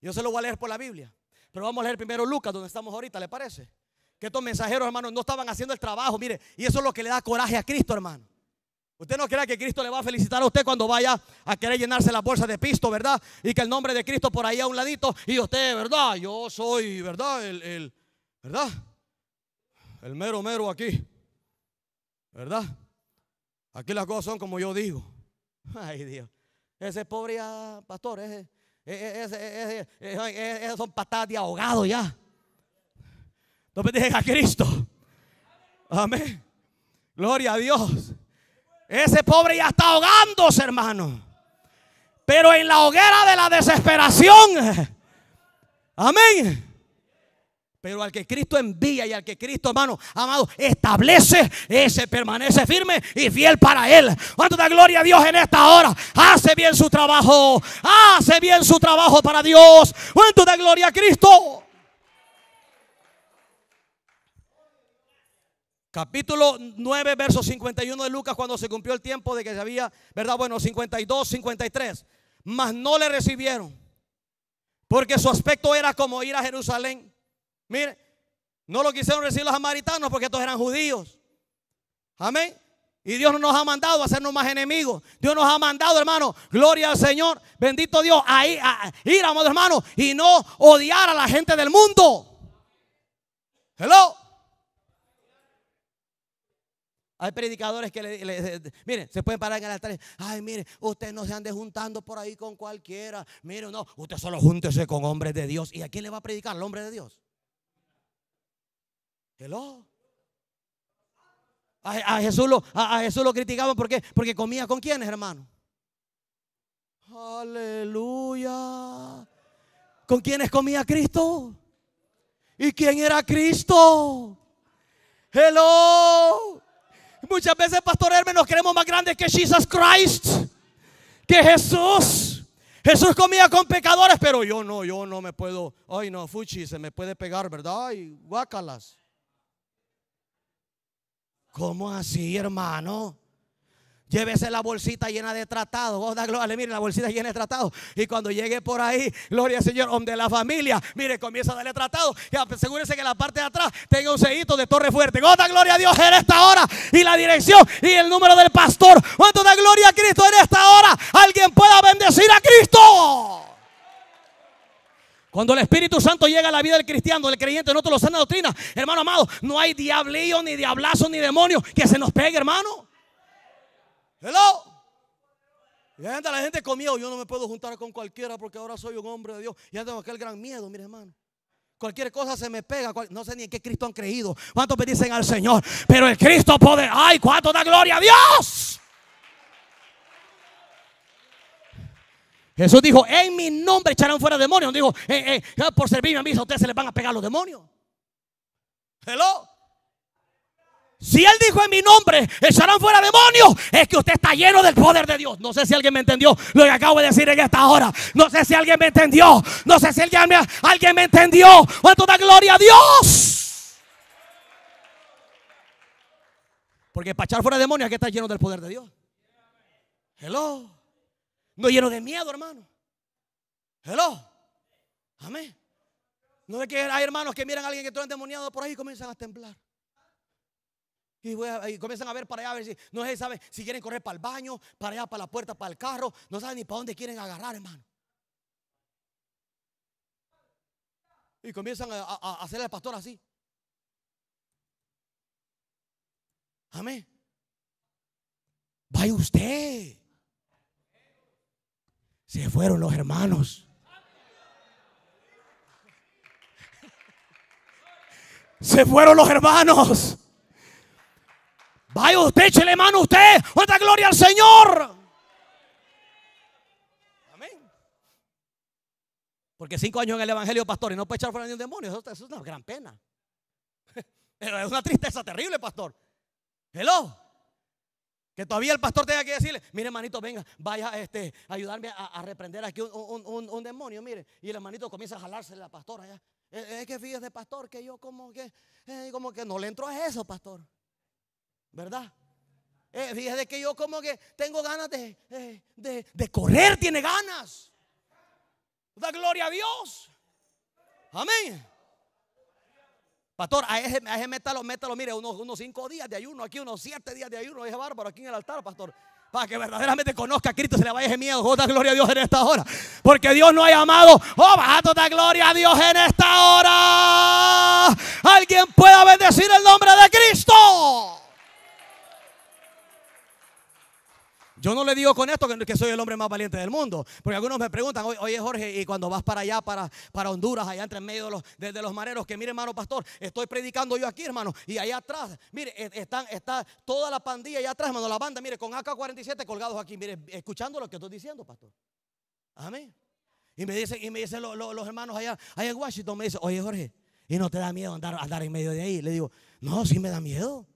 Yo se lo voy a leer por la Biblia. Pero vamos a leer primero Lucas, donde estamos ahorita, ¿le parece? que estos mensajeros, hermanos no estaban haciendo el trabajo. Mire, y eso es lo que le da coraje a Cristo, hermano. Usted no crea que Cristo le va a felicitar a usted cuando vaya a querer llenarse la bolsa de pisto, ¿verdad? Y que el nombre de Cristo por ahí a un ladito y usted, ¿verdad? Yo soy, ¿verdad? El, ¿verdad? El mero mero aquí, ¿verdad? Aquí las cosas son como yo digo. Ay Dios, ese pobre ah, pastor, ese, e, e, ese, e, son patadas de ahogado ya. No bendigen a Cristo. Amén. Gloria a Dios. Ese pobre ya está ahogándose, hermano. Pero en la hoguera de la desesperación. Amén. Pero al que Cristo envía y al que Cristo, hermano, amado, establece, ese permanece firme y fiel para él. ¿Cuánto da gloria a Dios en esta hora? Hace bien su trabajo. Hace bien su trabajo para Dios. ¿Cuánto da gloria a Cristo? Capítulo 9, verso 51 de Lucas, cuando se cumplió el tiempo de que se había, ¿verdad? Bueno, 52, 53. Mas no le recibieron, porque su aspecto era como ir a Jerusalén. Mire, no lo quisieron recibir los samaritanos porque estos eran judíos. Amén. Y Dios no nos ha mandado a hacernos más enemigos. Dios nos ha mandado, hermano, gloria al Señor, bendito Dios, a ir, a, ir, hermano, y no odiar a la gente del mundo. Hello. Hay predicadores que le, miren, se pueden parar en el altar. Ay, mire, usted no se ande juntando por ahí con cualquiera. Mire, no, usted solo júntese con hombres de Dios. ¿Y a quién le va a predicar? ¿El hombre de Dios? Hello. A, Jesús, lo, a, Jesús lo criticaban porque, porque comía con quiénes, hermano. Aleluya. ¿Con quiénes comía Cristo? ¿Y quién era Cristo? Hello. Muchas veces, Pastor Hermes, nos queremos más grandes que Jesus Christ, que Jesús. Jesús comía con pecadores, pero yo no, yo no me puedo. Ay, no, Fuchi, se me puede pegar, ¿verdad? Ay, guácalas. ¿Cómo así, hermano? Llévese la bolsita llena de tratados. Oh, da gloria, mire, la bolsita llena de tratados. Y cuando llegue por ahí, gloria al Señor, donde la familia, mire, comienza a darle tratados. Y asegúrese que la parte de atrás tenga un sellito de torre fuerte. Oh, gloria a Dios en esta hora. Y la dirección y el número del pastor. ¿Cuánto da gloria a Cristo en esta hora? Alguien pueda bendecir a Cristo. Cuando el Espíritu Santo llega a la vida del cristiano, del creyente, no te lo sana doctrina. Hermano amado, no hay diablillo, ni diablazo, ni demonio que se nos pegue, hermano. Hello. Y anda la gente comió, Yo no me puedo juntar con cualquiera porque ahora soy un hombre de Dios. Y Ya tengo aquel gran miedo, mire hermano. Cualquier cosa se me pega. No sé ni en qué Cristo han creído. ¿Cuántos dicen al Señor? Pero el Cristo puede ¡Ay, cuánto da gloria a Dios! Jesús dijo: En mi nombre echarán fuera demonios. Dijo: eh, eh, Por servirme a mí, a ustedes se les van a pegar los demonios. Hello. Si Él dijo en mi nombre, echarán fuera demonios, es que usted está lleno del poder de Dios. No sé si alguien me entendió lo que acabo de decir en esta hora. No sé si alguien me entendió. No sé si alguien me, alguien me entendió. ¿Cuánto da gloria a Dios? Porque para echar fuera demonios hay que estar lleno del poder de Dios. Hello. No lleno de miedo, hermano. Hello. Amén. No es que hay hermanos que miran a alguien que está endemoniado por ahí y comienzan a temblar. Y, comienzan a ver para allá, a ver si no se sabe si quieren correr para el baño, para allá, para la puerta, para el carro. No saben ni para dónde quieren agarrar, hermano. Y comienzan a, a hacerle al pastor así. Amén. Vaya usted. Se fueron los hermanos. Se fueron los hermanos. Vaya usted, échele mano a usted. ¡Otra gloria al Señor! Amén. Porque cinco años en el Evangelio, pastor, y no puede echar fuera ni un demonio. Eso, es una gran pena. es una tristeza terrible, pastor. Hello. Que todavía el pastor tenga que decirle, mire hermanito, venga, vaya este, a ayudarme a, reprender aquí un, un, demonio, mire. Y el hermanito comienza a jalarse la pastora allá. Eh, eh, es, que fíjese, pastor, que yo como que, eh, como que no le entro a eso, pastor. ¿Verdad? Eh, que yo como que tengo ganas eh, de, correr, tiene ganas. Da gloria a Dios. Amén. Pastor, a ese, métalo, métalo, mire, unos, unos cinco días de ayuno, aquí unos siete días de ayuno, Ese bárbaro, aquí en el altar, pastor. Para que verdaderamente conozca a Cristo, se le vaya ese miedo. Oh, gloria a Dios en esta hora. Porque Dios no ha llamado. Oh, bajato, da gloria a Dios en esta hora. Alguien pueda bendecir el nombre de Cristo. Yo no le digo con esto que soy el hombre más valiente del mundo. Porque algunos me preguntan, oye Jorge, y cuando vas para allá, para, para Honduras, allá entre medio de los, de, los mareros, que mire hermano pastor, estoy predicando yo aquí hermano, y allá atrás, mire, e, están, está toda la pandilla allá atrás, hermano, la banda, mire, con AK-47 colgados aquí, mire, escuchando lo que estoy diciendo, pastor. Amén. Y me dicen, y me dicen los, hermanos allá, allá en Washington, me dicen, oye Jorge, ¿y no te da miedo andar, andar en medio de ahí? Le digo, no, sí me da miedo.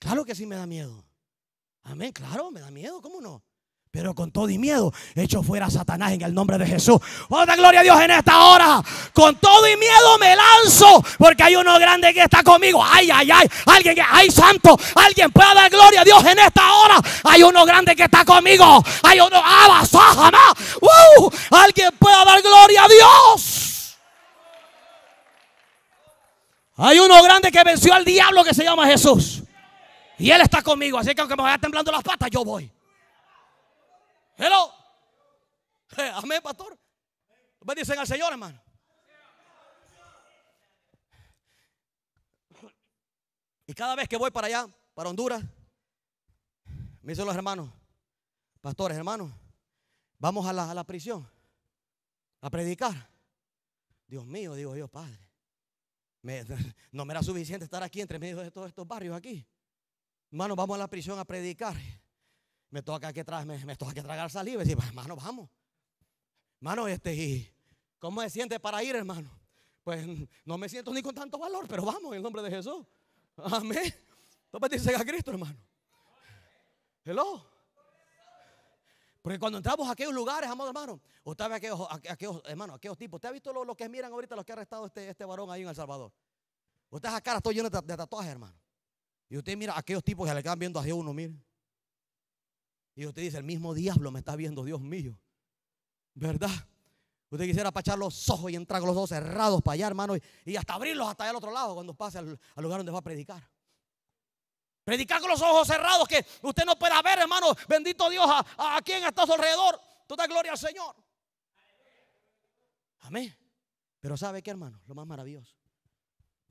Claro que sí me da miedo. Amén, claro, me da miedo, ¿cómo no? Pero con todo y miedo, hecho fuera a Satanás en el nombre de Jesús. Oh, dar gloria a Dios en esta hora! Con todo y miedo me lanzo, porque hay uno grande que está conmigo. ¡Ay, ay, ay! Alguien que, ¡ay, santo! Alguien pueda dar gloria a Dios en esta hora. Hay uno grande que está conmigo. Hay uno, abasajama. jamás! Uh, alguien pueda dar gloria a Dios. Hay uno grande que venció al diablo que se llama Jesús. Y Él está conmigo. Así que aunque me vaya temblando las patas, yo voy. Hello. amén, pastor. Bendicen al Señor, hermano. Y cada vez que voy para allá, para Honduras, me dicen los hermanos, pastores, hermanos, vamos a la, prisión a predicar. Dios mío, digo yo, Padre, no me era suficiente estar aquí entre medio de todos estos barrios aquí. Hermano, vamos a la prisión a predicar. Me toca que, me, toca que tragar saliva. Y decir, pues, hermano, vamos. Hermano, este, ¿y cómo se siente para ir, hermano? Pues no me siento ni con tanto valor, pero vamos en el nombre de Jesús. Amén. a Cristo, hermano. Hello. Porque cuando entramos a aquellos lugares, amado hermano, usted ve aquellos, aquellos hermano, aquellos tipos. ¿Usted ha visto los lo que miran ahorita los que ha arrestado este, este varón ahí en El Salvador? Usted a cara estoy lleno de tatuajes, hermano. Y usted mira a aquellos tipos que le quedan viendo hacia uno, mire. Y usted dice, el mismo diablo me está viendo, Dios mío. ¿Verdad? Usted quisiera pachar los ojos y entrar con los ojos cerrados para allá, hermano, y, hasta abrirlos hasta allá al otro lado cuando pase al, lugar donde va a predicar. Predicar con los ojos cerrados que usted no pueda ver, hermano. Bendito Dios, a, quién quien está a su alrededor. Toda gloria al Señor. Amén. Pero ¿sabe qué, hermano? Lo más maravilloso.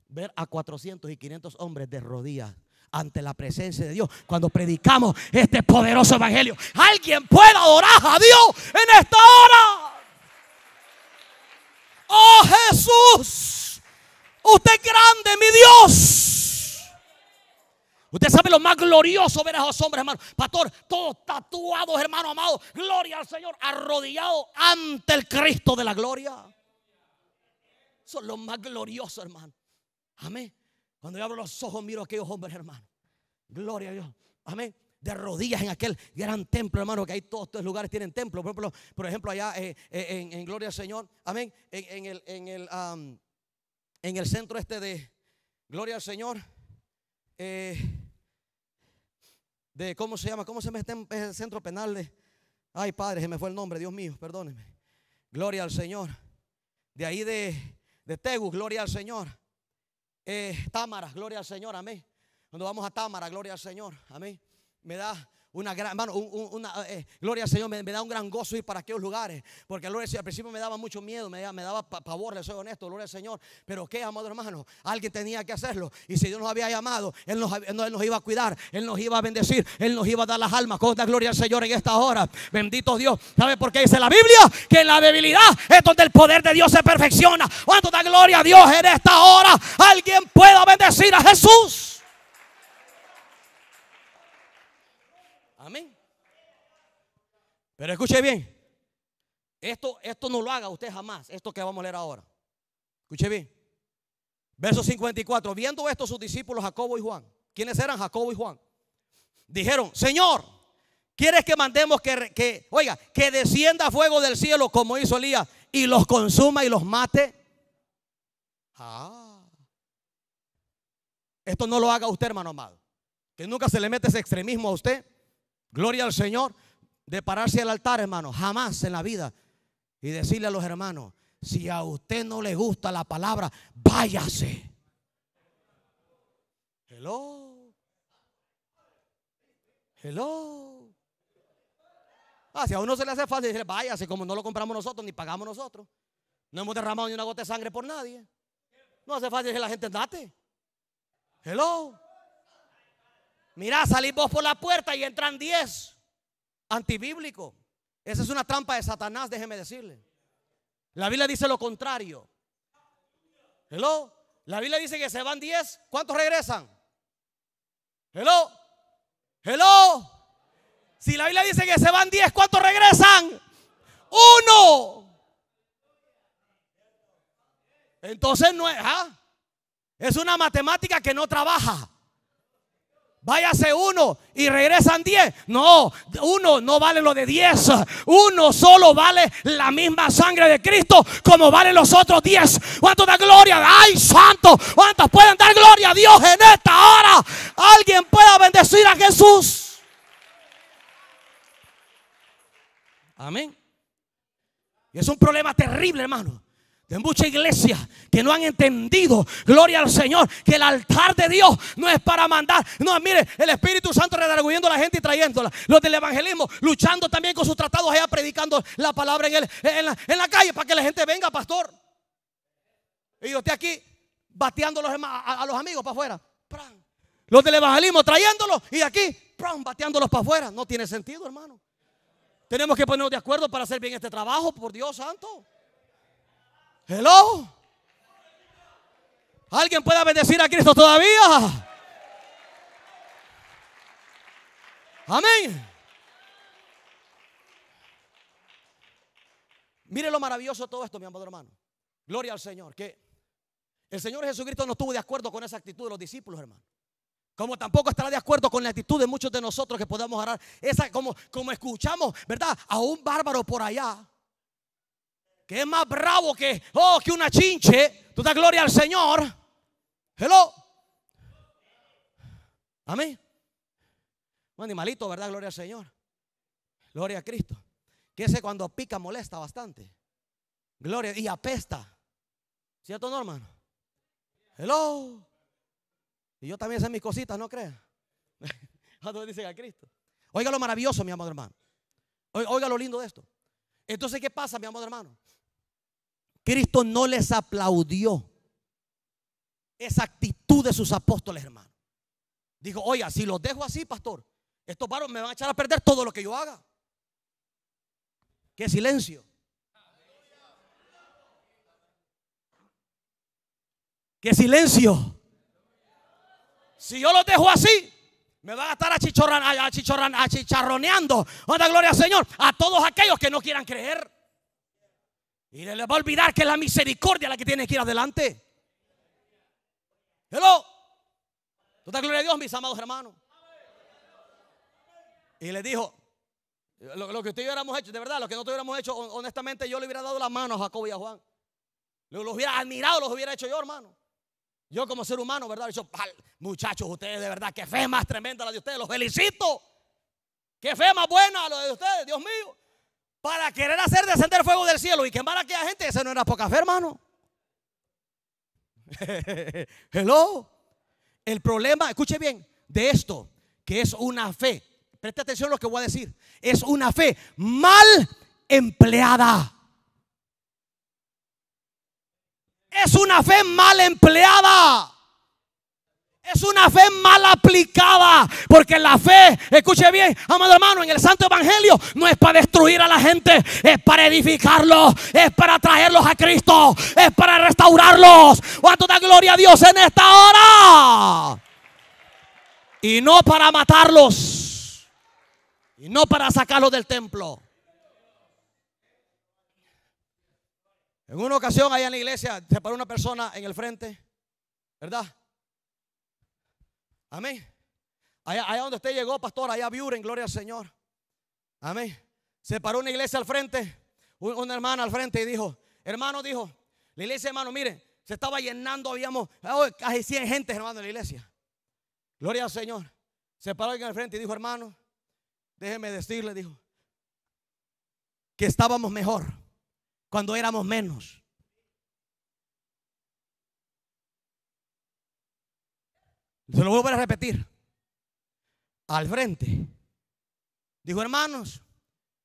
Ver a 400 y 500 hombres de rodillas ante la presencia de Dios cuando predicamos este poderoso evangelio. Alguien pueda adorar a Dios en esta hora. Oh Jesús, usted es grande, mi Dios. Usted sabe lo más glorioso ver a esos hombres, hermano. Pastor, todos tatuados, hermano amado. Gloria al Señor, arrodillados ante el Cristo de la gloria. Son los más gloriosos hermano. Amén. Cuando yo abro los ojos, miro a aquellos hombres, hermano. Gloria a Dios. Amén. De rodillas en aquel gran templo, hermano, que hay todos estos lugares tienen templo. Por ejemplo, allá eh, eh, en, Gloria al Señor. Amén. En, el, en el, en el centro este de Gloria al Señor. Eh, de cómo se llama, cómo se me está en em, el centro penal de. Ay, padre, se me fue el nombre, Dios mío, perdóneme. Gloria al Señor. De ahí de, de Tegu, gloria al Señor. Eh, Támara, gloria al Señor, amén. Cuando vamos a Támara, gloria al Señor, amén. Me da una gran, hermano, una, eh, eh, gloria al Señor, me, da un gran gozo ir para aquellos lugares. Porque al principio me daba mucho miedo, me, me daba pavor, le soy honesto, gloria al Señor. Pero qué, amado hermano, alguien tenía que hacerlo. Y si Dios nos había llamado, Él nos, él nos iba a cuidar, Él nos iba a bendecir, Él nos iba a dar las almas. Con gloria al Señor en esta hora. Bendito Dios. ¿Sabe por qué dice la Biblia? Que en la debilidad es donde el poder de Dios se perfecciona. ¿Cuánto da gloria a Dios en esta hora? Alguien pueda bendecir a Jesús. Amén. Pero escuche bien. Esto, esto no lo haga usted jamás. Esto que vamos a leer ahora. Escuche bien. Verso 54. Viendo esto sus discípulos Jacobo y Juan. ¿Quiénes eran Jacobo y Juan? Dijeron, Señor, ¿quieres que mandemos que, que oiga, que descienda fuego del cielo como hizo Elías y los consuma y los mate? Ah. Esto no lo haga usted, hermano amado. Que nunca se le mete ese extremismo a usted Gloria al Señor de pararse al altar, hermano, jamás en la vida. Y decirle a los hermanos, si a usted no le gusta la palabra, váyase. Hello. Hello. Ah, si a uno se le hace fácil decir, váyase, como no lo compramos nosotros, ni pagamos nosotros. No hemos derramado ni una gota de sangre por nadie. No hace fácil que la gente, date. Hello. Mirá, salís vos por la puerta y entran 10. Antibíblico. Esa es una trampa de Satanás, déjeme decirle. La Biblia dice lo contrario. Hello. La Biblia dice que se van 10. ¿Cuántos regresan? Hello. Hello. Si la Biblia dice que se van 10, ¿cuántos regresan? Uno. Entonces no es, ¿ah? es una matemática que no trabaja. Váyase uno y regresan diez. No, uno no vale lo de diez. Uno solo vale la misma sangre de Cristo como valen los otros diez. ¿Cuánto da gloria? ¡Ay, santo! ¿Cuántos pueden dar gloria a Dios en esta hora? Alguien pueda bendecir a Jesús. Amén. es un problema terrible, hermano de muchas iglesias que no han entendido, gloria al Señor, que el altar de Dios no es para mandar. No, mire, el Espíritu Santo redarguyendo a la gente y trayéndola. Los del evangelismo luchando también con sus tratados allá predicando la palabra en, en, la, calle para que la gente venga, pastor. Y yo estoy aquí bateando a los, a, los amigos para afuera. Los del evangelismo trayéndolos y aquí, bateándolos para afuera. No tiene sentido, hermano. Tenemos que ponernos de acuerdo para hacer bien este trabajo, por Dios santo. Hello. ¿Alguien puede bendecir a Cristo todavía? Amén. Mire lo maravilloso todo esto, mi amado hermano. Gloria al Señor. Que el Señor Jesucristo no estuvo de acuerdo con esa actitud de los discípulos, hermano. Como tampoco estará de acuerdo con la actitud de muchos de nosotros que podamos orar. Esa, como, como escuchamos, ¿verdad? A un bárbaro por allá que es más bravo que, oh, que una chinche, tú das gloria al Señor. Hello. Amén. Un animalito, ¿verdad? Gloria al Señor. Gloria a Cristo. Que ese cuando pica molesta bastante. Gloria y apesta. ¿Cierto no, hermano? Hello. Y yo también sé mis cositas, no crean. dicen a Cristo. Oiga lo maravilloso, mi amado hermano. Oiga lo lindo de esto. Entonces, ¿qué pasa, mi amado hermano? Cristo no les aplaudió esa actitud de sus apóstoles, hermano. Dijo, oiga, si los dejo así, pastor, estos varos me van a echar a perder todo lo que yo haga. Qué silencio. Qué silencio. Si yo los dejo así, me van a estar achicharroneando. Onda, gloria al Señor. A todos aquellos que no quieran creer. Y le va a olvidar que es la misericordia la que tiene que ir adelante. Hello. Toda gloria a Dios, mis amados hermanos. Y le dijo, lo, que ustedes hubiéramos hecho, de verdad, lo que no hubiéramos hecho, honestamente yo le hubiera dado la mano a Jacob y a Juan. Los, hubiera admirado, los hubiera hecho yo, hermano. Yo como ser humano, ¿verdad? Yo, muchachos, ustedes de verdad, que fe más tremenda la de ustedes, los felicito. Qué fe más buena la de ustedes, Dios mío para querer hacer descender fuego del cielo y quemar a aquella gente, ese no era poca fe, hermano. Hello. El problema, escuche bien, de esto, que es una fe, preste atención a lo que voy a decir, es una fe mal empleada. Es una fe mal empleada. Es una fe mal aplicada. Porque la fe, escuche bien, amado hermano, en el Santo Evangelio no es para destruir a la gente, es para edificarlos, es para traerlos a Cristo, es para restaurarlos. ¿Cuánto da gloria a Dios en esta hora? Y no para matarlos. Y no para sacarlos del templo. En una ocasión allá en la iglesia se paró una persona en el frente, ¿verdad? Amén. Allá, donde usted llegó, pastor, allá viuren, gloria al Señor. Amén. Se paró una iglesia al frente, una hermana al frente y dijo, hermano, dijo, la iglesia, hermano, miren, se estaba llenando, habíamos oh, casi 100 gente hermano, en la iglesia. Gloria al Señor. Se paró alguien al frente y dijo, hermano, déjeme decirle, dijo, que estábamos mejor cuando éramos menos. Se lo voy a repetir. Al frente. Dijo, hermanos,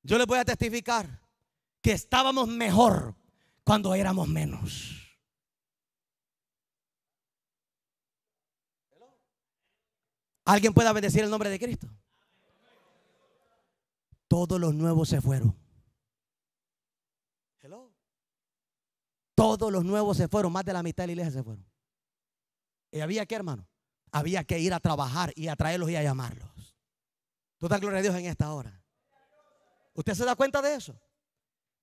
yo les voy a testificar que estábamos mejor cuando éramos menos. ¿Alguien puede bendecir el nombre de Cristo? Todos los nuevos se fueron. Hello. Todos los nuevos se fueron, más de la mitad de la iglesia se fueron. ¿Y había qué, hermano? había que ir a trabajar y a traerlos y a llamarlos. Tú gloria a Dios en esta hora. ¿Usted se da cuenta de eso?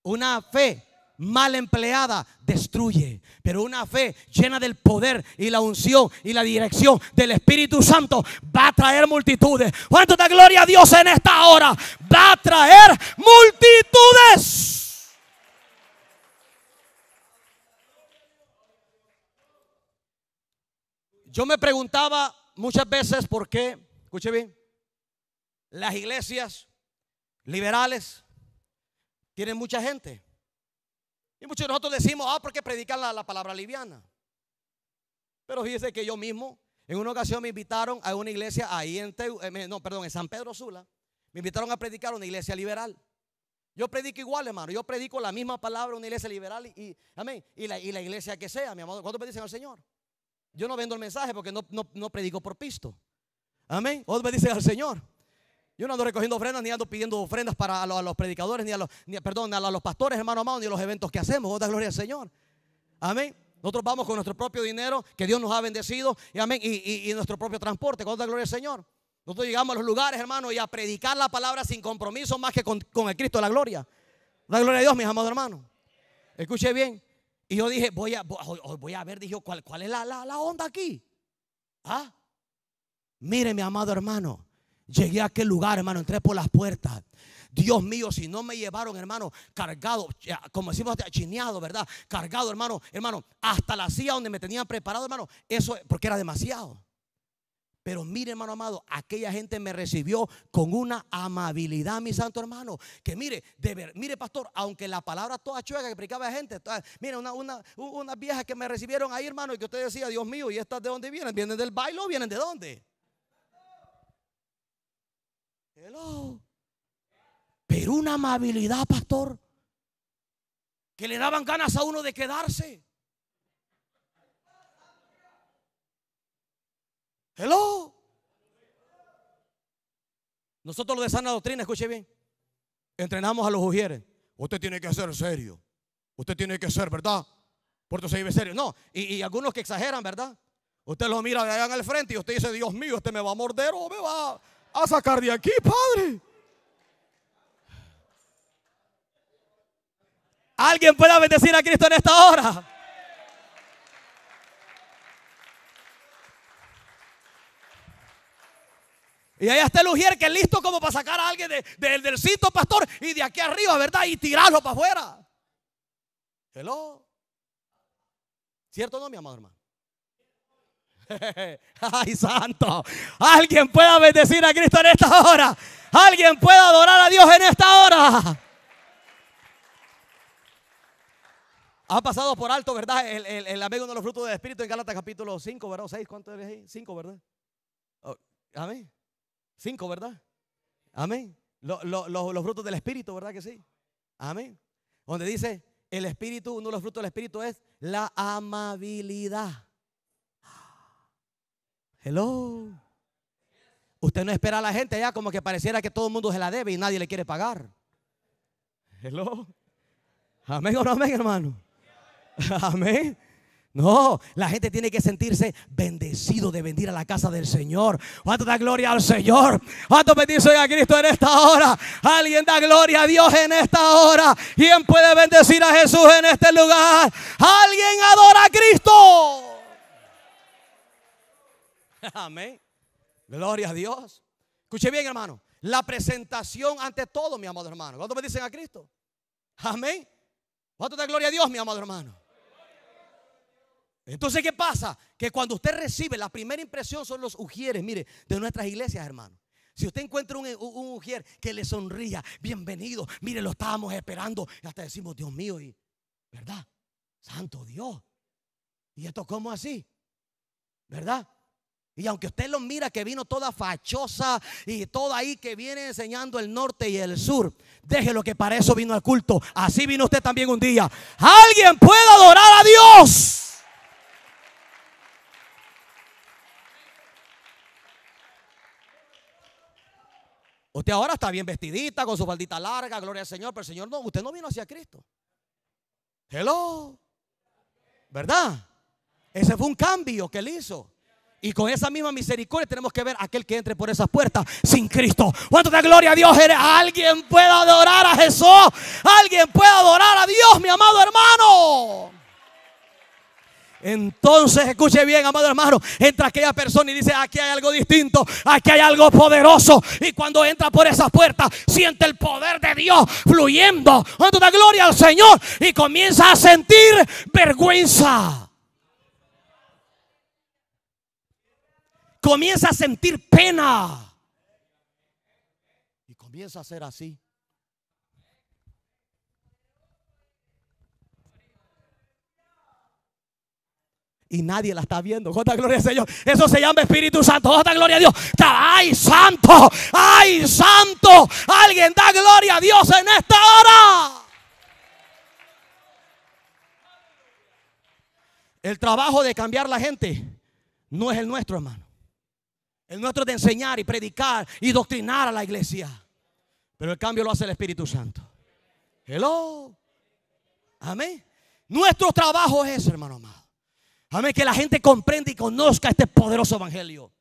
Una fe mal empleada destruye, pero una fe llena del poder y la unción y la dirección del Espíritu Santo va a traer multitudes. ¿Cuánto da gloria a Dios en esta hora? Va a traer multitudes. Yo me preguntaba muchas veces por qué, escuche bien, las iglesias liberales tienen mucha gente. Y muchos de nosotros decimos, ah, porque predican la, palabra liviana. Pero fíjese que yo mismo, en una ocasión me invitaron a una iglesia ahí en, eh, perdón, en San Pedro Sula. Me invitaron a predicar una iglesia liberal. Yo predico igual, hermano. Yo predico la misma palabra, una iglesia liberal y, amén. Y la, iglesia que sea, mi amado. ¿Cuántos dicen al Señor? Yo no vendo el mensaje porque no, no, predico por pisto. Amén. me dice al Señor. Yo no ando recogiendo ofrendas, ni ando pidiendo ofrendas para los, predicadores, ni a los, ni, perdón, a los pastores, hermano amado, ni a los eventos que hacemos. da gloria al Señor. Amén. Nosotros vamos con nuestro propio dinero que Dios nos ha bendecido. Y amén. Y, nuestro propio transporte. da gloria al Señor. Nosotros llegamos a los lugares, hermano, y a predicar la palabra sin compromiso más que con, el Cristo de la gloria. Da gloria a Dios, mis amados hermanos. Escuche bien. Y yo dije, voy a, voy a ver, dijo, ¿cuál, cuál es la, onda aquí? ¿Ah? Mire, mi amado hermano, llegué a aquel lugar, hermano, entré por las puertas. Dios mío, si no me llevaron, hermano, cargado, como decimos, chineado, ¿verdad? Cargado, hermano, hermano, hasta la silla donde me tenían preparado, hermano, eso porque era demasiado. Pero mire, hermano amado, aquella gente me recibió con una amabilidad, mi santo hermano. Que mire, de ver, mire, pastor, aunque la palabra toda chueca que predicaba gente, Mira mire, una, una, unas viejas que me recibieron ahí, hermano, y que usted decía, Dios mío, ¿y estas de dónde vienen? ¿Vienen del baile o vienen de dónde? Hello. Pero una amabilidad, pastor, que le daban ganas a uno de quedarse. Hello. Nosotros los de sana doctrina, escuche bien. Entrenamos a los ujieres. Usted tiene que ser serio. Usted tiene que ser, ¿verdad? eso se vive serio. No, y, algunos que exageran, ¿verdad? Usted los mira allá en el frente y usted dice, Dios mío, este me va a morder o me va a sacar de aquí, Padre. ¿Alguien pueda bendecir a Cristo en esta hora? Y ahí está el ujier que es listo como para sacar a alguien del sitio, pastor, y de aquí arriba, ¿verdad? Y tirarlo para afuera. Hello. ¿Cierto o no, mi amado hermano? ¡Ay, santo! Alguien pueda bendecir a Cristo en esta hora. Alguien pueda adorar a Dios en esta hora. Ha pasado por alto, ¿verdad? El, amigo de los frutos del Espíritu en Gálatas capítulo 5, ¿verdad? 6, ¿cuánto es ahí? 5, ¿verdad? ¿A oh, Amén. Cinco, ¿verdad? Amén. los frutos del Espíritu, ¿verdad que sí? Amén. Donde dice el Espíritu, uno de los frutos del Espíritu es la amabilidad. Hello. Usted no espera a la gente allá como que pareciera que todo el mundo se la debe y nadie le quiere pagar. Hello. Amén o no amén, hermano. Amén. No, la gente tiene que sentirse bendecido de venir a la casa del Señor. ¿Cuánto da gloria al Señor? ¿Cuánto bendice a Cristo en esta hora? ¿Alguien da gloria a Dios en esta hora? ¿Quién puede bendecir a Jesús en este lugar? ¿Alguien adora a Cristo? Amén. Gloria a Dios. Escuche bien, hermano. La presentación ante todo, mi amado hermano. ¿Cuánto bendicen a Cristo? Amén. ¿Cuánto da gloria a Dios, mi amado hermano? Entonces, ¿qué pasa? Que cuando usted recibe, la primera impresión son los ujieres, mire, de nuestras iglesias, hermano. Si usted encuentra un, ujier que le sonría, bienvenido, mire, lo estábamos esperando. Y hasta decimos, Dios mío, y ¿verdad? Santo Dios. ¿Y esto cómo así? ¿Verdad? Y aunque usted lo mira que vino toda fachosa y toda ahí que viene enseñando el norte y el sur, déjelo que para eso vino al culto. Así vino usted también un día. Alguien puede adorar a Dios. Usted ahora está bien vestidita, con su faldita larga, gloria al Señor, pero el Señor no, usted no vino hacia Cristo. Hello. ¿Verdad? Ese fue un cambio que él hizo. Y con esa misma misericordia tenemos que ver a aquel que entre por esas puertas sin Cristo. ¿Cuánto de gloria a Dios? Eres? Alguien puede adorar a Jesús. Alguien puede adorar a Dios, mi amado hermano. Entonces, escuche bien, amado hermano, entra aquella persona y dice, aquí hay algo distinto, aquí hay algo poderoso. Y cuando entra por esas puertas, siente el poder de Dios fluyendo. Cuando da gloria al Señor y comienza a sentir vergüenza. Comienza a sentir pena. Y comienza a ser así. y nadie la está viendo. Jota gloria al Señor. Eso se llama Espíritu Santo. Jota gloria a Dios. ¡Ay, santo! ¡Ay, santo! Alguien da gloria a Dios en esta hora. El trabajo de cambiar la gente no es el nuestro, hermano. El nuestro es de enseñar y predicar y doctrinar a la iglesia. Pero el cambio lo hace el Espíritu Santo. Hello. Amén. Nuestro trabajo es ese, hermano amado. Amén, que la gente comprenda y conozca este poderoso evangelio.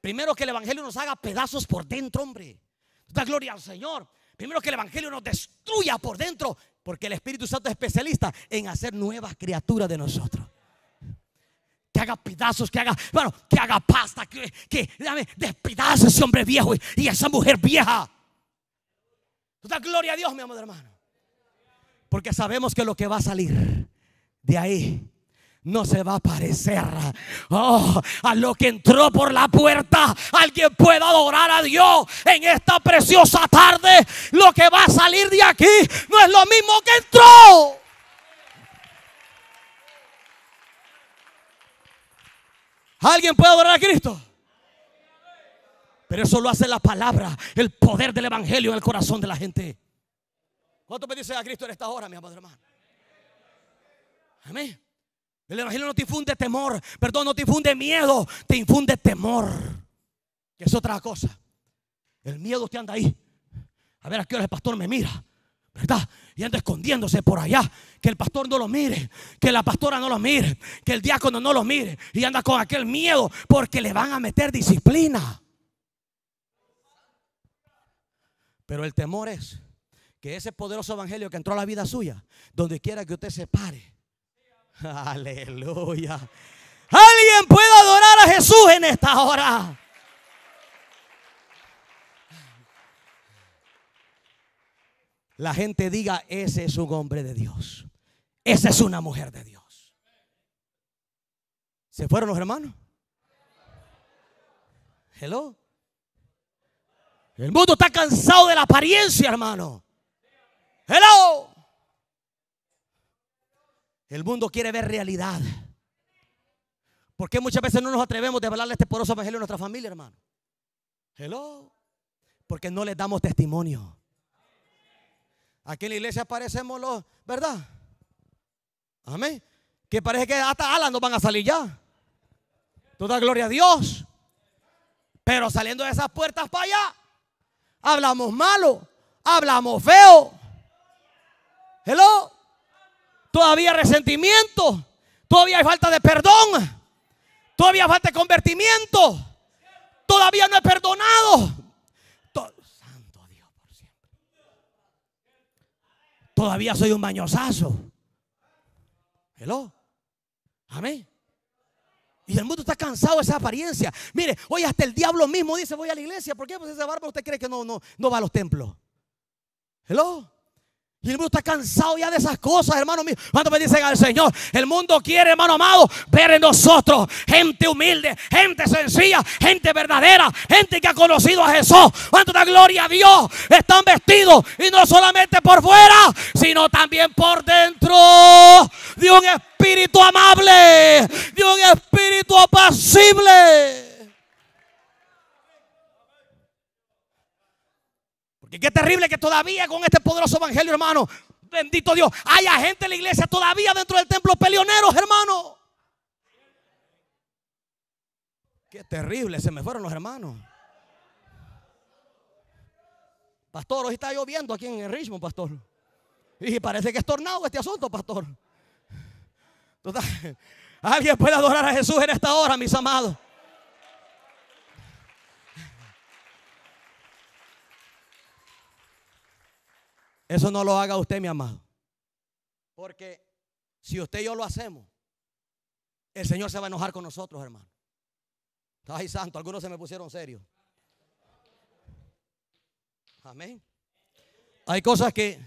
Primero que el evangelio nos haga pedazos por dentro, hombre. Da gloria al Señor. Primero que el evangelio nos destruya por dentro, porque el Espíritu Santo es especialista en hacer nuevas criaturas de nosotros que haga pedazos, que haga, bueno, que haga pasta, que, que dame, ese hombre viejo y, esa mujer vieja. Tú gloria a Dios, mi amado hermano. Porque sabemos que lo que va a salir de ahí no se va a parecer oh, a lo que entró por la puerta. Alguien puede adorar a Dios en esta preciosa tarde. Lo que va a salir de aquí no es lo mismo que entró. ¿Alguien puede adorar a Cristo? Pero eso lo hace la palabra, el poder del Evangelio en el corazón de la gente. ¿Cuánto me dice a Cristo en esta hora, mi amado hermano? Amén. El Evangelio no te infunde temor, perdón, no te infunde miedo, te infunde temor. Que es otra cosa. El miedo te anda ahí. A ver aquí qué hora el pastor me mira. ¿Verdad? Y anda escondiéndose por allá. Que el pastor no lo mire. Que la pastora no lo mire. Que el diácono no lo mire. Y anda con aquel miedo porque le van a meter disciplina. Pero el temor es que ese poderoso evangelio que entró a la vida suya, donde quiera que usted se pare, Aleluya. Alguien puede adorar a Jesús en esta hora. La gente diga, ese es un hombre de Dios. Esa es una mujer de Dios. ¿Se fueron los hermanos? Hello. El mundo está cansado de la apariencia, hermano. Hello. El mundo quiere ver realidad. ¿Por qué muchas veces no nos atrevemos de hablarle este poroso evangelio a nuestra familia, hermano? Hello. Porque no les damos testimonio. Aquí en la iglesia parecemos los, ¿verdad? Amén. Que parece que hasta alas no van a salir ya. Toda gloria a Dios. Pero saliendo de esas puertas para allá, hablamos malo, hablamos feo. Hello todavía resentimiento, todavía hay falta de perdón, todavía falta de convertimiento, todavía no he perdonado. Santo Dios por siempre. Todavía soy un bañosazo Hello. Amén. Y el mundo está cansado de esa apariencia. Mire, hoy hasta el diablo mismo dice, voy a la iglesia. ¿Por qué? Pues esa barba. usted cree que no, no, no va a los templos. Hello. Y el mundo está cansado ya de esas cosas, hermano mío. me dicen al Señor? El mundo quiere, hermano amado, ver en nosotros gente humilde, gente sencilla, gente verdadera, gente que ha conocido a Jesús. ¿Cuánto da gloria a Dios? Están vestidos y no solamente por fuera, sino también por dentro de un espíritu amable, de un espíritu apacible. Porque qué terrible que todavía con este poderoso evangelio, hermano, bendito Dios, haya gente en la iglesia todavía dentro del templo peleoneros, hermano. Qué terrible, se me fueron los hermanos. Pastor, hoy está lloviendo aquí en el ritmo, pastor. Y parece que es tornado este asunto, pastor. Alguien puede adorar a Jesús en esta hora, mis amados. Eso no lo haga usted, mi amado. Porque si usted y yo lo hacemos, el Señor se va a enojar con nosotros, hermano. Ay, santo, algunos se me pusieron serio Amén. Hay cosas que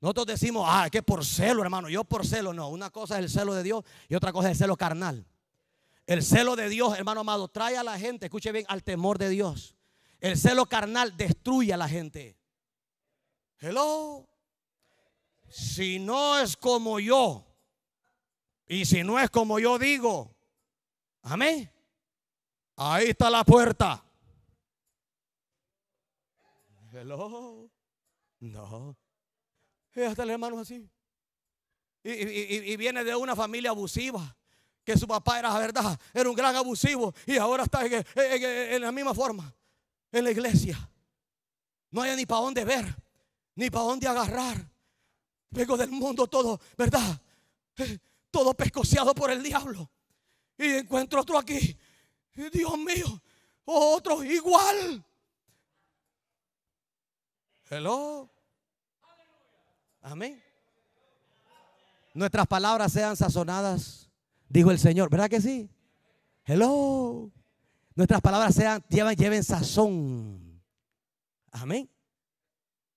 nosotros decimos, ah, que por celo, hermano. Yo por celo, no. Una cosa es el celo de Dios y otra cosa es el celo carnal. El celo de Dios, hermano amado, trae a la gente, escuche bien, al temor de Dios. El celo carnal destruye a la gente. Hello. Si no es como yo, y si no es como yo digo, amén. Ahí está la puerta. Hello. No. Y hasta el hermano así. Y, viene de una familia abusiva. Que su papá era, verdad, era un gran abusivo. Y ahora está en, en la misma forma. En la iglesia. No hay ni para dónde ver ni para dónde agarrar. Vengo del mundo todo, ¿verdad? Todo pescociado por el diablo. Y encuentro otro aquí. Dios mío, otro igual. Hello. Amén. Nuestras palabras sean sazonadas, dijo el Señor. ¿Verdad que sí? Hello. Nuestras palabras sean, lleven sazón. Amén.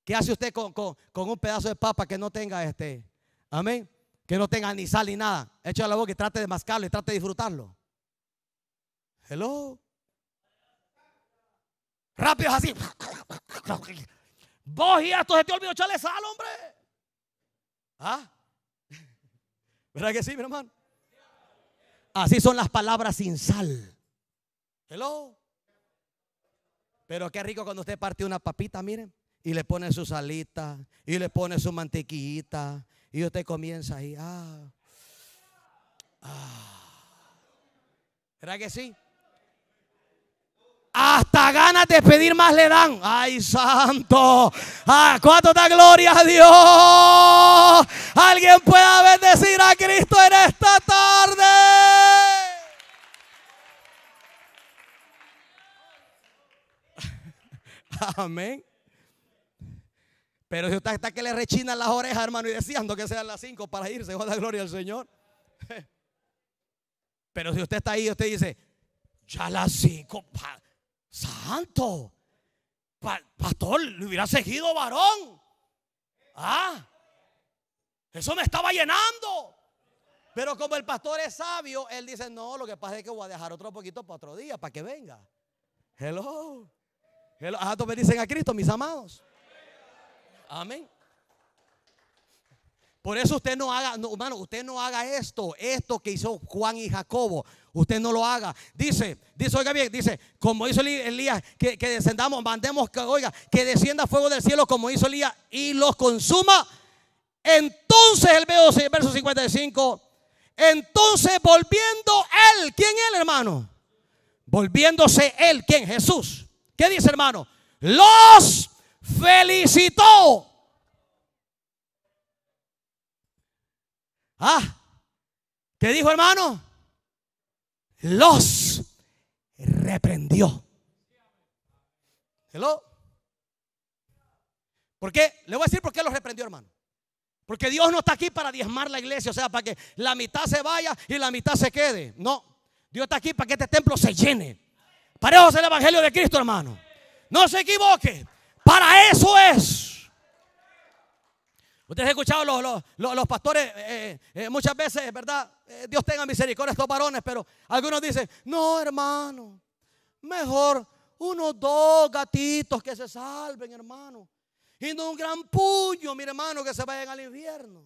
¿Qué hace usted con, con, un pedazo de papa que no tenga este? Amén. Que no tenga ni sal ni nada. Echa la boca y trate de mascarlo y trate de disfrutarlo. Hello. Rápido es así. Vos y esto se te olvidó echarle sal, hombre. ¿Ah? ¿Verdad que sí, mi hermano? Así son las palabras sin sal. Hello. Pero qué rico cuando usted parte una papita, miren y le pone su salita. y le pone su mantequillita y usted comienza ahí. Ah, ah. que sí? Hasta ganas de pedir más le dan. ¡Ay, santo! ¡Ah, ¿Cuánto da gloria a Dios? Alguien pueda bendecir a Cristo en esta tarde. Amén. Pero si usted está que le rechinan las orejas, hermano, y deseando que sean las cinco para irse, la gloria al Señor. Pero si usted está ahí, usted dice, ya las cinco, santo, pastor, le hubiera seguido varón. Ah, eso me estaba llenando. Pero como el pastor es sabio, él dice, no, lo que pasa es que voy a dejar otro poquito para otro día, para que venga. Hello. Hello. Ah, dicen a Cristo, mis amados. Amén. Por eso usted no haga, hermano, usted no haga esto, esto que hizo Juan y Jacobo. Usted no lo haga. Dice, dice, oiga bien, dice, como hizo Elías, que, descendamos, mandemos, que, oiga, que descienda fuego del cielo como hizo Elías y los consuma. Entonces el verso 55, entonces volviendo él, ¿quién él hermano? Volviéndose él, ¿quién? Jesús. ¿Qué dice hermano? Los felicitó. Ah, ¿qué dijo hermano? Los reprendió. Hello. ¿Por qué? Le voy a decir por qué los reprendió, hermano. Porque Dios no está aquí para diezmar la iglesia, o sea, para que la mitad se vaya y la mitad se quede. No, Dios está aquí para que este templo se llene. Para eso es el Evangelio de Cristo, hermano. No se equivoque. Para eso es. Ustedes han escuchado los, pastores eh, eh, eh, muchas veces, ¿verdad? Dios tenga misericordia a estos varones, pero algunos dicen, no hermano, mejor unos dos gatitos que se salven, hermano. Y no un gran puño, mi hermano, que se vayan al infierno.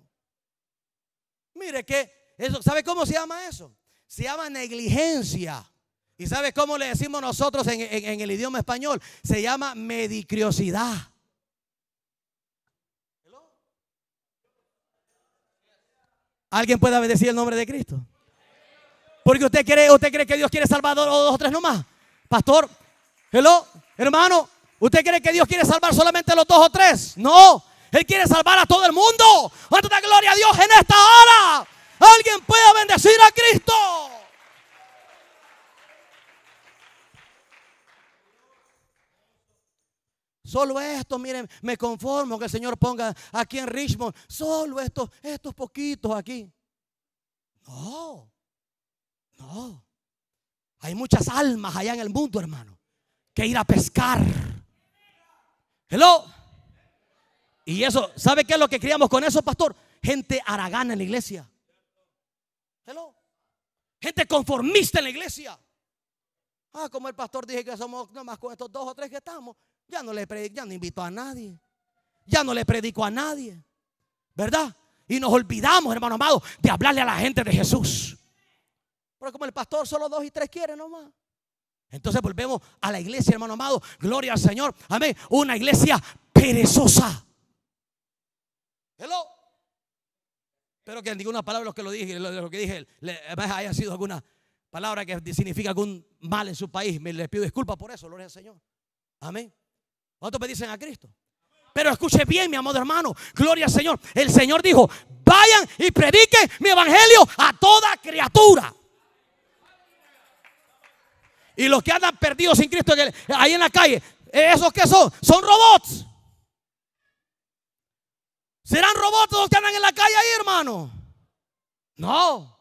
Mire que, eso, ¿sabe cómo se llama eso? Se llama negligencia. ¿Y ¿sabes cómo le decimos nosotros en, el idioma español? Se llama medicriosidad. ¿Alguien puede bendecir el nombre de Cristo? Porque usted cree, usted cree que Dios quiere salvar dos o tres nomás. Pastor, hello, hermano, ¿usted cree que Dios quiere salvar solamente los dos o tres? No, Él quiere salvar a todo el mundo. la gloria a Dios en esta hora? Alguien puede bendecir a Cristo. Solo esto, miren, me conformo que el Señor ponga aquí en Richmond. Solo estos, estos poquitos aquí. No, no. Hay muchas almas allá en el mundo, hermano, que ir a pescar. Hello. Y eso, ¿sabe qué es lo que criamos con eso, pastor? Gente aragana en la iglesia. Hello. Gente conformista en la iglesia. Ah, como el pastor dije que somos nomás con estos dos o tres que estamos. Ya no le ya no invito a nadie. Ya no le predico a nadie. ¿Verdad? Y nos olvidamos, hermano amado, de hablarle a la gente de Jesús. Pero como el pastor solo dos y tres quiere nomás. Entonces volvemos a la iglesia, hermano amado. Gloria al Señor. Amén. Una iglesia perezosa. Hello. Espero que en ninguna palabra lo que lo dije, lo, que dije, haya sido alguna palabra que significa algún mal en su país. Me les pido disculpas por eso, gloria al Señor. Amén. ¿Cuántos dicen a Cristo? Pero escuche bien, mi amado hermano. Gloria al Señor. El Señor dijo, vayan y prediquen mi evangelio a toda criatura. Y los que andan perdidos sin Cristo ahí en la calle, ¿esos qué son? Son robots. ¿Serán robots los que andan en la calle ahí, hermano? No.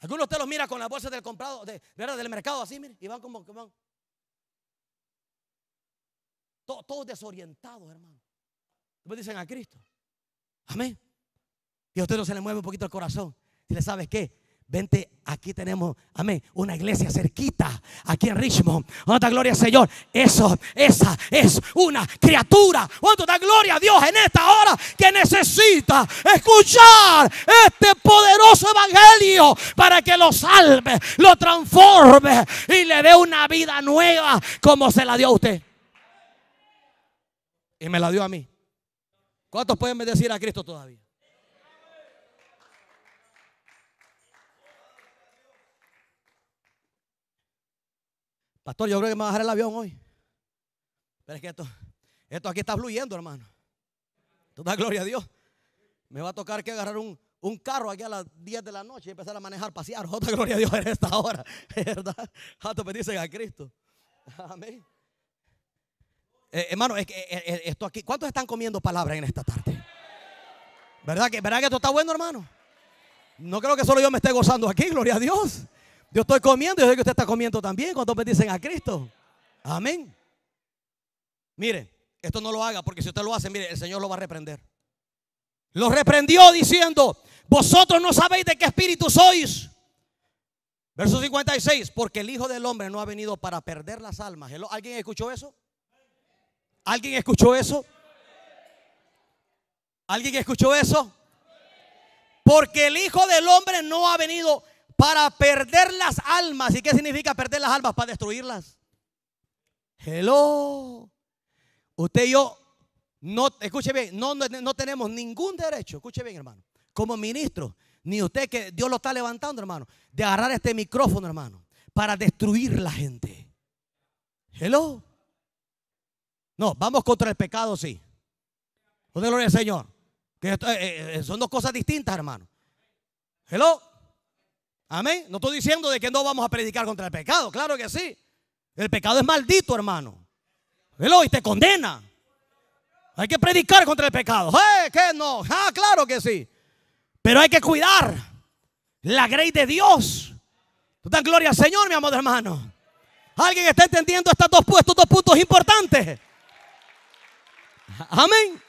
Algunos de ustedes los mira con las bolsas del comprado, de, Del mercado así, mire, y van como que van. Todo desorientado, desorientados, hermano. Después dicen a Cristo. Amén. Y a usted no se le mueve un poquito el corazón. Si le sabes qué, Vente, aquí tenemos, amén, una iglesia cerquita, aquí en Richmond. ¿Cuánta gloria Señor? Eso, esa es una criatura. ¿Cuánto da gloria a Dios en esta hora que necesita escuchar este poderoso evangelio para que lo salve, lo transforme y le dé una vida nueva como se la dio a usted? Y me la dio a mí. ¿Cuántos pueden bendecir a Cristo todavía? Pastor, yo creo que me va a bajar el avión hoy. Pero es que esto, esto aquí está fluyendo, hermano. Toda gloria a Dios. Me va a tocar que agarrar un, carro aquí a las 10 de la noche y empezar a manejar, pasear. Otra gloria a Dios en esta hora. ¿Verdad? Hasta bendicen a Cristo. Amén. Eh, hermano, es que, eh, eh, esto aquí, ¿cuántos están comiendo palabras en esta tarde? ¿Verdad que, ¿Verdad que esto está bueno, hermano? No creo que solo yo me esté gozando aquí, gloria a Dios. Yo estoy comiendo y yo sé que usted está comiendo también. cuando me dicen a Cristo? Amén. Mire, esto no lo haga porque si usted lo hace, mire, el Señor lo va a reprender. Lo reprendió diciendo, vosotros no sabéis de qué espíritu sois. Verso 56, porque el Hijo del Hombre no ha venido para perder las almas. ¿Alguien escuchó eso? ¿Alguien escuchó eso? ¿Alguien escuchó eso? Porque el Hijo del Hombre no ha venido para perder las almas. ¿Y qué significa perder las almas? Para destruirlas. Hello. Usted y yo, no, escuche bien, no, no, no tenemos ningún derecho, escuche bien hermano, como ministro, ni usted que Dios lo está levantando hermano, de agarrar este micrófono hermano, para destruir la gente. Hello. No, vamos contra el pecado, sí. gloria al Señor. Que eh, eh, son dos cosas distintas, hermano. Hello. Amén. No estoy diciendo de que no vamos a predicar contra el pecado. Claro que sí. El pecado es maldito, hermano. Hello, y te condena. Hay que predicar contra el pecado. ¿Qué? ¿Qué no? Ah, claro que sí. Pero hay que cuidar la grey de Dios. Tú dan gloria al Señor, mi amado hermano. ¿Alguien está entendiendo estos dos, estos dos puntos importantes? Amén.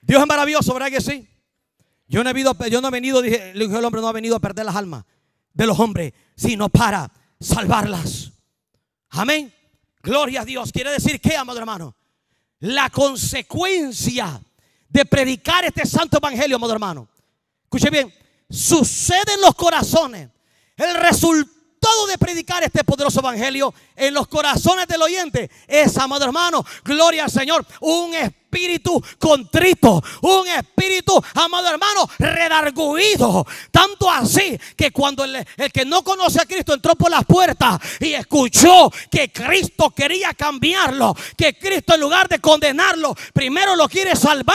Dios es maravilloso, ¿verdad que sí? Yo no he, venido, yo no he venido, dije, el hombre no ha venido a perder las almas de los hombres, sino para salvarlas. Amén. Gloria a Dios. Quiere decir que, amado hermano, la consecuencia de predicar este santo evangelio, amado hermano. Escuche bien, sucede en los corazones. El resultado todo de predicar este poderoso evangelio en los corazones del oyente es, amado hermano, gloria al Señor, un espíritu espíritu contrito, un espíritu, amado hermano, redarguido. Tanto así que cuando el, que no conoce a Cristo entró por las puertas y escuchó que Cristo quería cambiarlo, que Cristo en lugar de condenarlo, primero lo quiere salvar,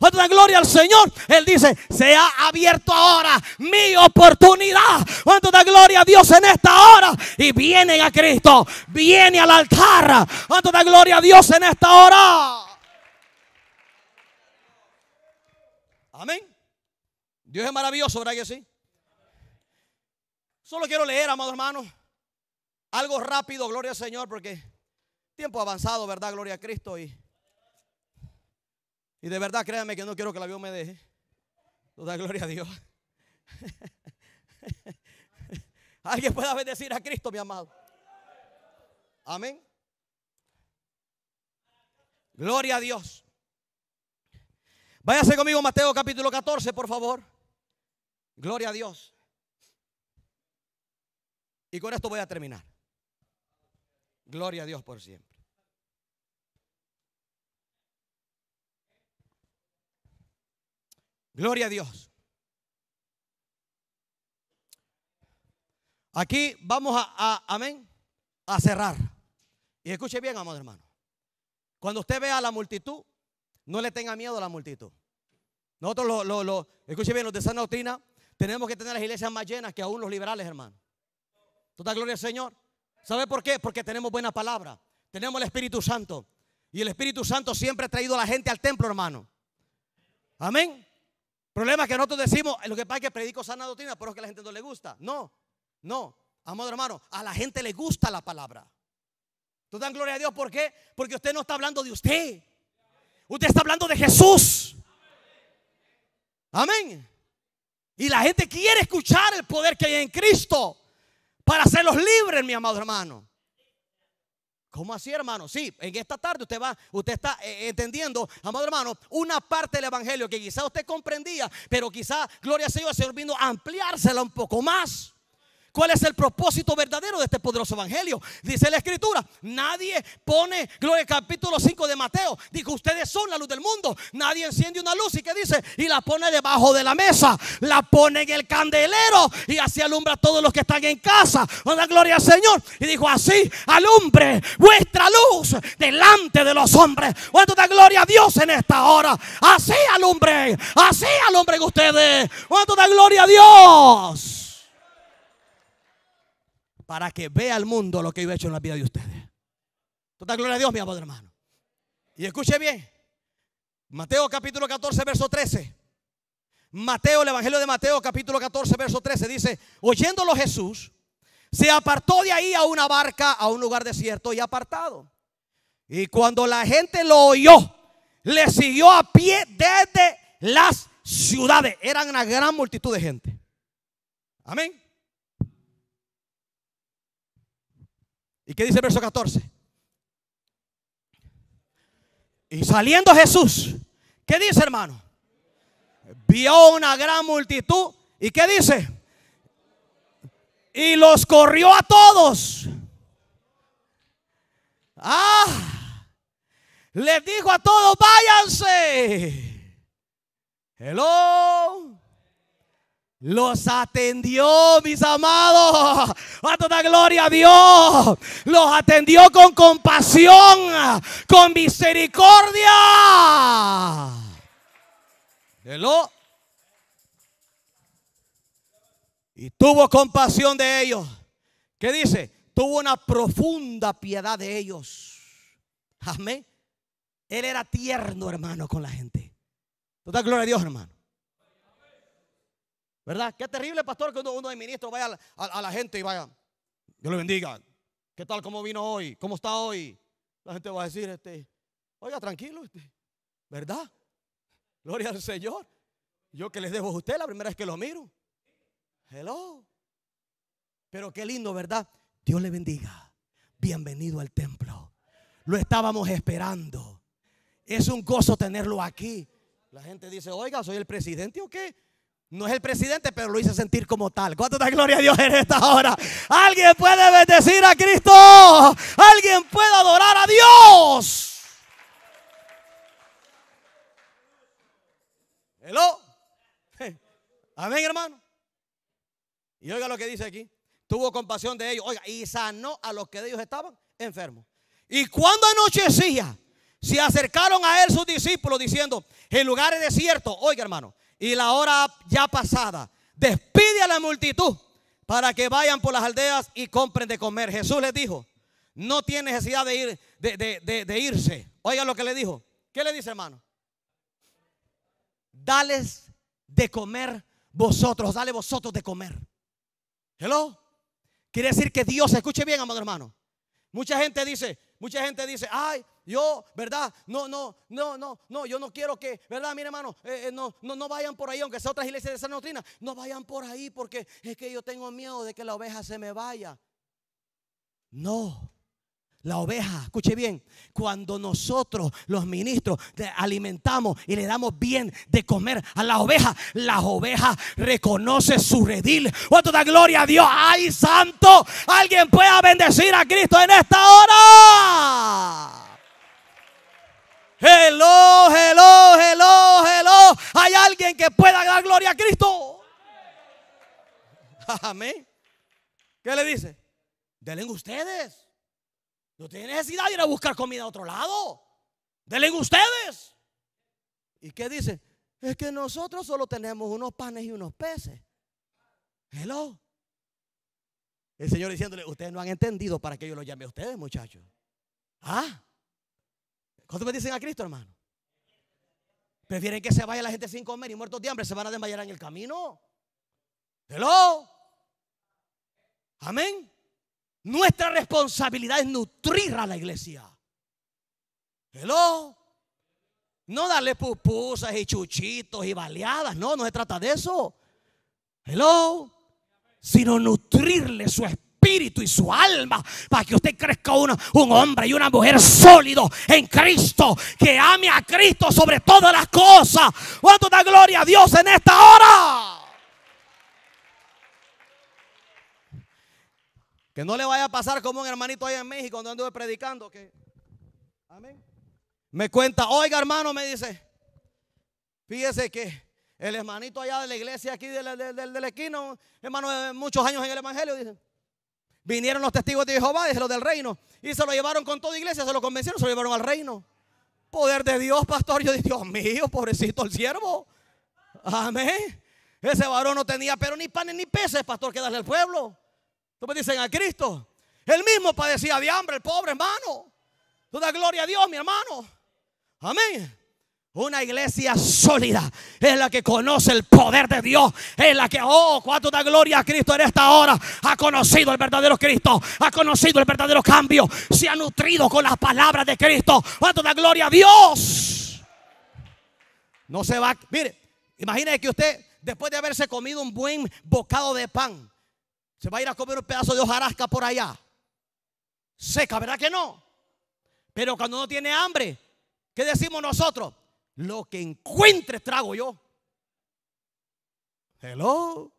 otra gloria al Señor, Él dice, se ha abierto ahora mi oportunidad. ¿Cuánto da gloria a Dios en esta hora? Y vienen a Cristo, viene al altar. ¿Cuánto da gloria a Dios en esta hora? Amén. Dios es maravilloso, ¿verdad que sí? Solo quiero leer, amados hermanos, algo rápido, gloria al Señor, porque tiempo avanzado, ¿verdad? Gloria a Cristo. Y, y de verdad, créanme que no quiero que el avión me deje. Toda gloria a Dios. Alguien pueda bendecir a Cristo, mi amado. Amén. Gloria a Dios. Váyase conmigo Mateo capítulo 14, por favor. Gloria a Dios. Y con esto voy a terminar. Gloria a Dios por siempre. Gloria a Dios. Aquí vamos a, amén, a cerrar. Y escuche bien, amado hermano. Cuando usted vea a la multitud, no le tenga miedo a la multitud. Nosotros, lo, escuche bien, los de sana doctrina, tenemos que tener las iglesias más llenas que aún los liberales, hermano. Toda gloria al Señor. ¿Sabe por qué? Porque tenemos buena palabra. Tenemos el Espíritu Santo. Y el Espíritu Santo siempre ha traído a la gente al templo, hermano. Amén. Problema que nosotros decimos, lo que pasa es que predico sana doctrina, pero es que a la gente no le gusta. No, no. Amado hermano, a la gente le gusta la palabra. ¿Tú dan gloria a Dios? ¿Por qué? Porque usted no está hablando de usted. Usted está hablando de Jesús. Amén. Y la gente quiere escuchar el poder que hay en Cristo para hacerlos libres, mi amado hermano. ¿Cómo así, hermano? Sí, en esta tarde usted va, usted está eh, entendiendo, amado hermano, una parte del evangelio que quizá usted comprendía, pero quizá, gloria a Dios, el Señor vino a ampliársela un poco más. ¿Cuál es el propósito verdadero de este poderoso evangelio? Dice la escritura, nadie pone, gloria capítulo 5 de Mateo, dijo, ustedes son la luz del mundo, nadie enciende una luz y qué dice, y la pone debajo de la mesa, la pone en el candelero y así alumbra a todos los que están en casa. Oh, da gloria al Señor. Y dijo, así alumbre vuestra luz delante de los hombres. Cuando da gloria a Dios en esta hora? Así alumbre, así alumbren ustedes. Cuando da gloria a Dios? para que vea al mundo lo que yo he hecho en la vida de ustedes. Toda gloria a Dios, mi amado hermano. Y escuche bien. Mateo capítulo 14, verso 13. Mateo, el Evangelio de Mateo capítulo 14, verso 13 dice, oyéndolo Jesús, se apartó de ahí a una barca, a un lugar desierto y apartado. Y cuando la gente lo oyó, le siguió a pie desde las ciudades. Eran una gran multitud de gente. Amén. ¿Y qué dice el verso 14? Y saliendo Jesús, ¿qué dice hermano? Vio una gran multitud. ¿Y qué dice? Y los corrió a todos. Ah, les dijo a todos, váyanse. Hello. Los atendió, mis amados. A toda gloria a Dios. Los atendió con compasión, con misericordia. Y tuvo compasión de ellos. ¿Qué dice? Tuvo una profunda piedad de ellos. Amén. Él era tierno, hermano, con la gente. Toda gloria a Dios, hermano. ¿Verdad? Qué terrible, pastor, que uno, de ministros vaya a, la gente y vaya. Dios le bendiga. ¿Qué tal? ¿Cómo vino hoy? ¿Cómo está hoy? La gente va a decir, este, oiga, tranquilo, este, ¿verdad? Gloria al Señor. Yo que les dejo a usted la primera vez que lo miro. Hello. Pero qué lindo, ¿verdad? Dios le bendiga. Bienvenido al templo. Lo estábamos esperando. Es un gozo tenerlo aquí. La gente dice, oiga, ¿soy el presidente o qué? No es el presidente, pero lo hice sentir como tal. ¿Cuánto da gloria a Dios en esta hora? ¿Alguien puede bendecir a Cristo? ¿Alguien puede adorar a Dios? ¿Hello? Amén, hermano. Y oiga lo que dice aquí. Tuvo compasión de ellos. Oiga, y sanó a los que de ellos estaban enfermos. Y cuando anochecía, se acercaron a él sus discípulos diciendo, en lugares es desierto. Oiga, hermano y la hora ya pasada. Despide a la multitud para que vayan por las aldeas y compren de comer. Jesús les dijo, no tiene necesidad de, ir, de, irse. Oiga lo que le dijo. ¿Qué le dice, hermano? Dales de comer vosotros, dale vosotros de comer. Hello. Quiere decir que Dios, escuche bien, amado hermano. Mucha gente dice, mucha gente dice, ay, yo, ¿verdad? No, no, no, no, no, yo no quiero que, ¿verdad? Mire, hermano, eh, eh, no, no, no vayan por ahí, aunque sea otras iglesias de esa doctrina, no vayan por ahí porque es que yo tengo miedo de que la oveja se me vaya. No. La oveja, escuche bien, cuando nosotros los ministros alimentamos y le damos bien de comer a la oveja, las ovejas reconoce su redil. ¿Cuánto da gloria a Dios? ¡Ay, santo! ¿Alguien pueda bendecir a Cristo en esta hora? Hello, hello, hello, hello. Hay alguien que pueda dar gloria a Cristo. Amén. ¿Qué le dice? Delen ustedes. No tiene necesidad de ir a buscar comida a otro lado. Delen ustedes. ¿Y qué dice? Es que nosotros solo tenemos unos panes y unos peces. Hello. El Señor diciéndole, ustedes no han entendido para que yo lo llame a ustedes, muchachos. Ah. ¿Cuántos dicen a Cristo, hermano? Prefieren que se vaya la gente sin comer y muertos de hambre, se van a desmayar en el camino. Hello. Amén. Nuestra responsabilidad es nutrir a la iglesia. Hello. No darle pupusas y chuchitos y baleadas. No, no se trata de eso. Hello. Sino nutrirle su espíritu y su alma para que usted crezca un hombre y una mujer sólido en Cristo, que ame a Cristo sobre todas las cosas. ¿Cuánto da gloria a Dios en esta hora? Que no le vaya a pasar como un hermanito allá en México donde anduve predicando. Que, amén. Me cuenta, oiga hermano, me dice, fíjese que el hermanito allá de la iglesia aquí Del esquino hermano muchos años en el Evangelio, dice, Vinieron los testigos de Jehová, de los del reino, y se lo llevaron con toda iglesia, se lo convencieron, se lo llevaron al reino. Poder de Dios, pastor. Yo dije, Dios mío, pobrecito el siervo. Amén. Ese varón no tenía pero ni panes ni peces, pastor, que darle al pueblo. tú me dicen a Cristo. Él mismo padecía de hambre, el pobre hermano. Tú gloria a Dios, mi hermano. Amén. Una iglesia sólida es la que conoce el poder de Dios. Es la que, oh, cuánto da gloria a Cristo en esta hora. Ha conocido el verdadero Cristo. Ha conocido el verdadero cambio. Se ha nutrido con las palabras de Cristo. Cuánto da gloria a Dios. No se va. Mire, imagínese que usted, después de haberse comido un buen bocado de pan, se va a ir a comer un pedazo de hojarasca por allá. Seca, ¿verdad que no? Pero cuando no tiene hambre, ¿qué decimos nosotros? Lo que encuentre trago yo. Hello.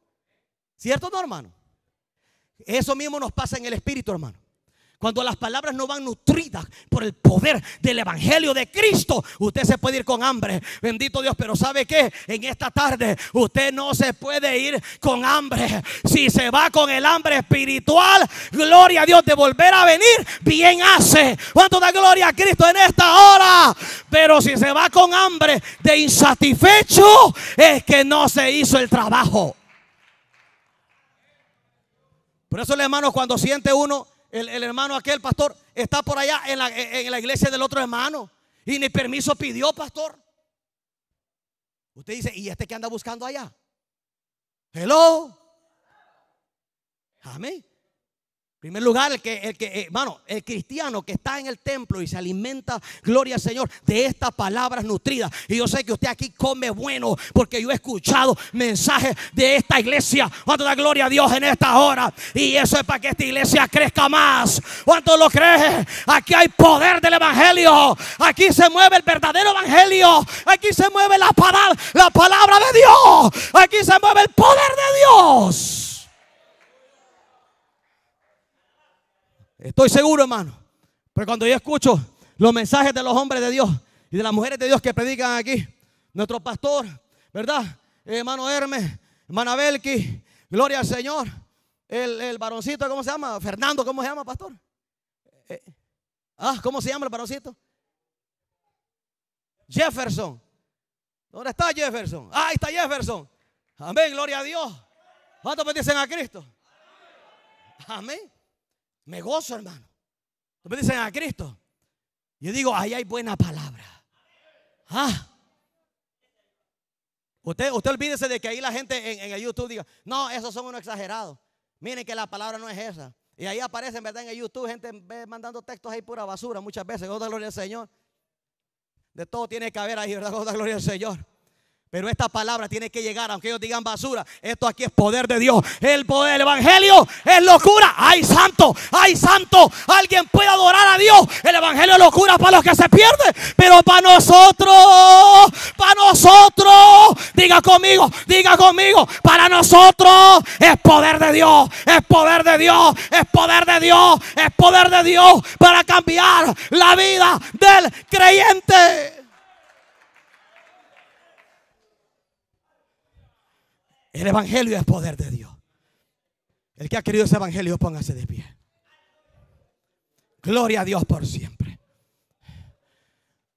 ¿Cierto no, hermano? Eso mismo nos pasa en el espíritu, hermano. Cuando las palabras no van nutridas por el poder del Evangelio de Cristo, usted se puede ir con hambre. Bendito Dios, pero ¿sabe qué? En esta tarde usted no se puede ir con hambre. Si se va con el hambre espiritual, gloria a Dios de volver a venir, bien hace. ¿Cuánto da gloria a Cristo en esta hora? Pero si se va con hambre de insatisfecho, es que no se hizo el trabajo. Por eso, hermanos, cuando siente uno el, hermano aquel, pastor, está por allá en la, en la iglesia del otro hermano. Y ni permiso pidió, pastor. Usted dice, ¿y este que anda buscando allá? Hello. Amén. En primer lugar, el que, el que, hermano, eh, el cristiano que está en el templo y se alimenta, gloria al Señor, de estas palabras nutridas. Y yo sé que usted aquí come bueno, porque yo he escuchado mensajes de esta iglesia. ¿Cuánto da gloria a Dios en esta hora? Y eso es para que esta iglesia crezca más. ¿Cuánto lo crees? Aquí hay poder del evangelio. Aquí se mueve el verdadero evangelio. Aquí se mueve la palabra, la palabra de Dios. Aquí se mueve el poder de Dios. Estoy seguro, hermano. Pero cuando yo escucho los mensajes de los hombres de Dios y de las mujeres de Dios que predican aquí, nuestro pastor, ¿verdad? hermano Hermes, hermana Belki, gloria al Señor. El, el varoncito, ¿cómo se llama? Fernando, ¿cómo se llama, pastor? Eh, ah, ¿cómo se llama el varoncito? Jefferson. ¿Dónde está Jefferson? Ah, ahí está Jefferson. Amén, gloria a Dios. ¿Cuántos bendicen a Cristo? Amén. Me gozo, hermano. Tú me dicen a ah, Cristo. Yo digo, ahí hay buena palabra. Ah. Usted, usted olvídese de que ahí la gente en, el YouTube diga, no, esos son unos exagerados. Miren que la palabra no es esa. Y ahí aparecen, ¿verdad? En el YouTube, gente mandando textos ahí pura basura muchas veces. Oh, gloria al Señor. De todo tiene que haber ahí, ¿verdad? Oh, gloria al Señor. Pero esta palabra tiene que llegar, aunque ellos digan basura. Esto aquí es poder de Dios. El poder del Evangelio es locura. Hay santo! hay santo! Alguien puede adorar a Dios. El Evangelio es locura para los que se pierden. Pero para nosotros, para nosotros, diga conmigo, diga conmigo, para nosotros es poder de Dios. Es poder de Dios. Es poder de Dios. Es poder de Dios para cambiar la vida del creyente. El Evangelio es poder de Dios. El que ha querido ese Evangelio, póngase de pie. Gloria a Dios por siempre.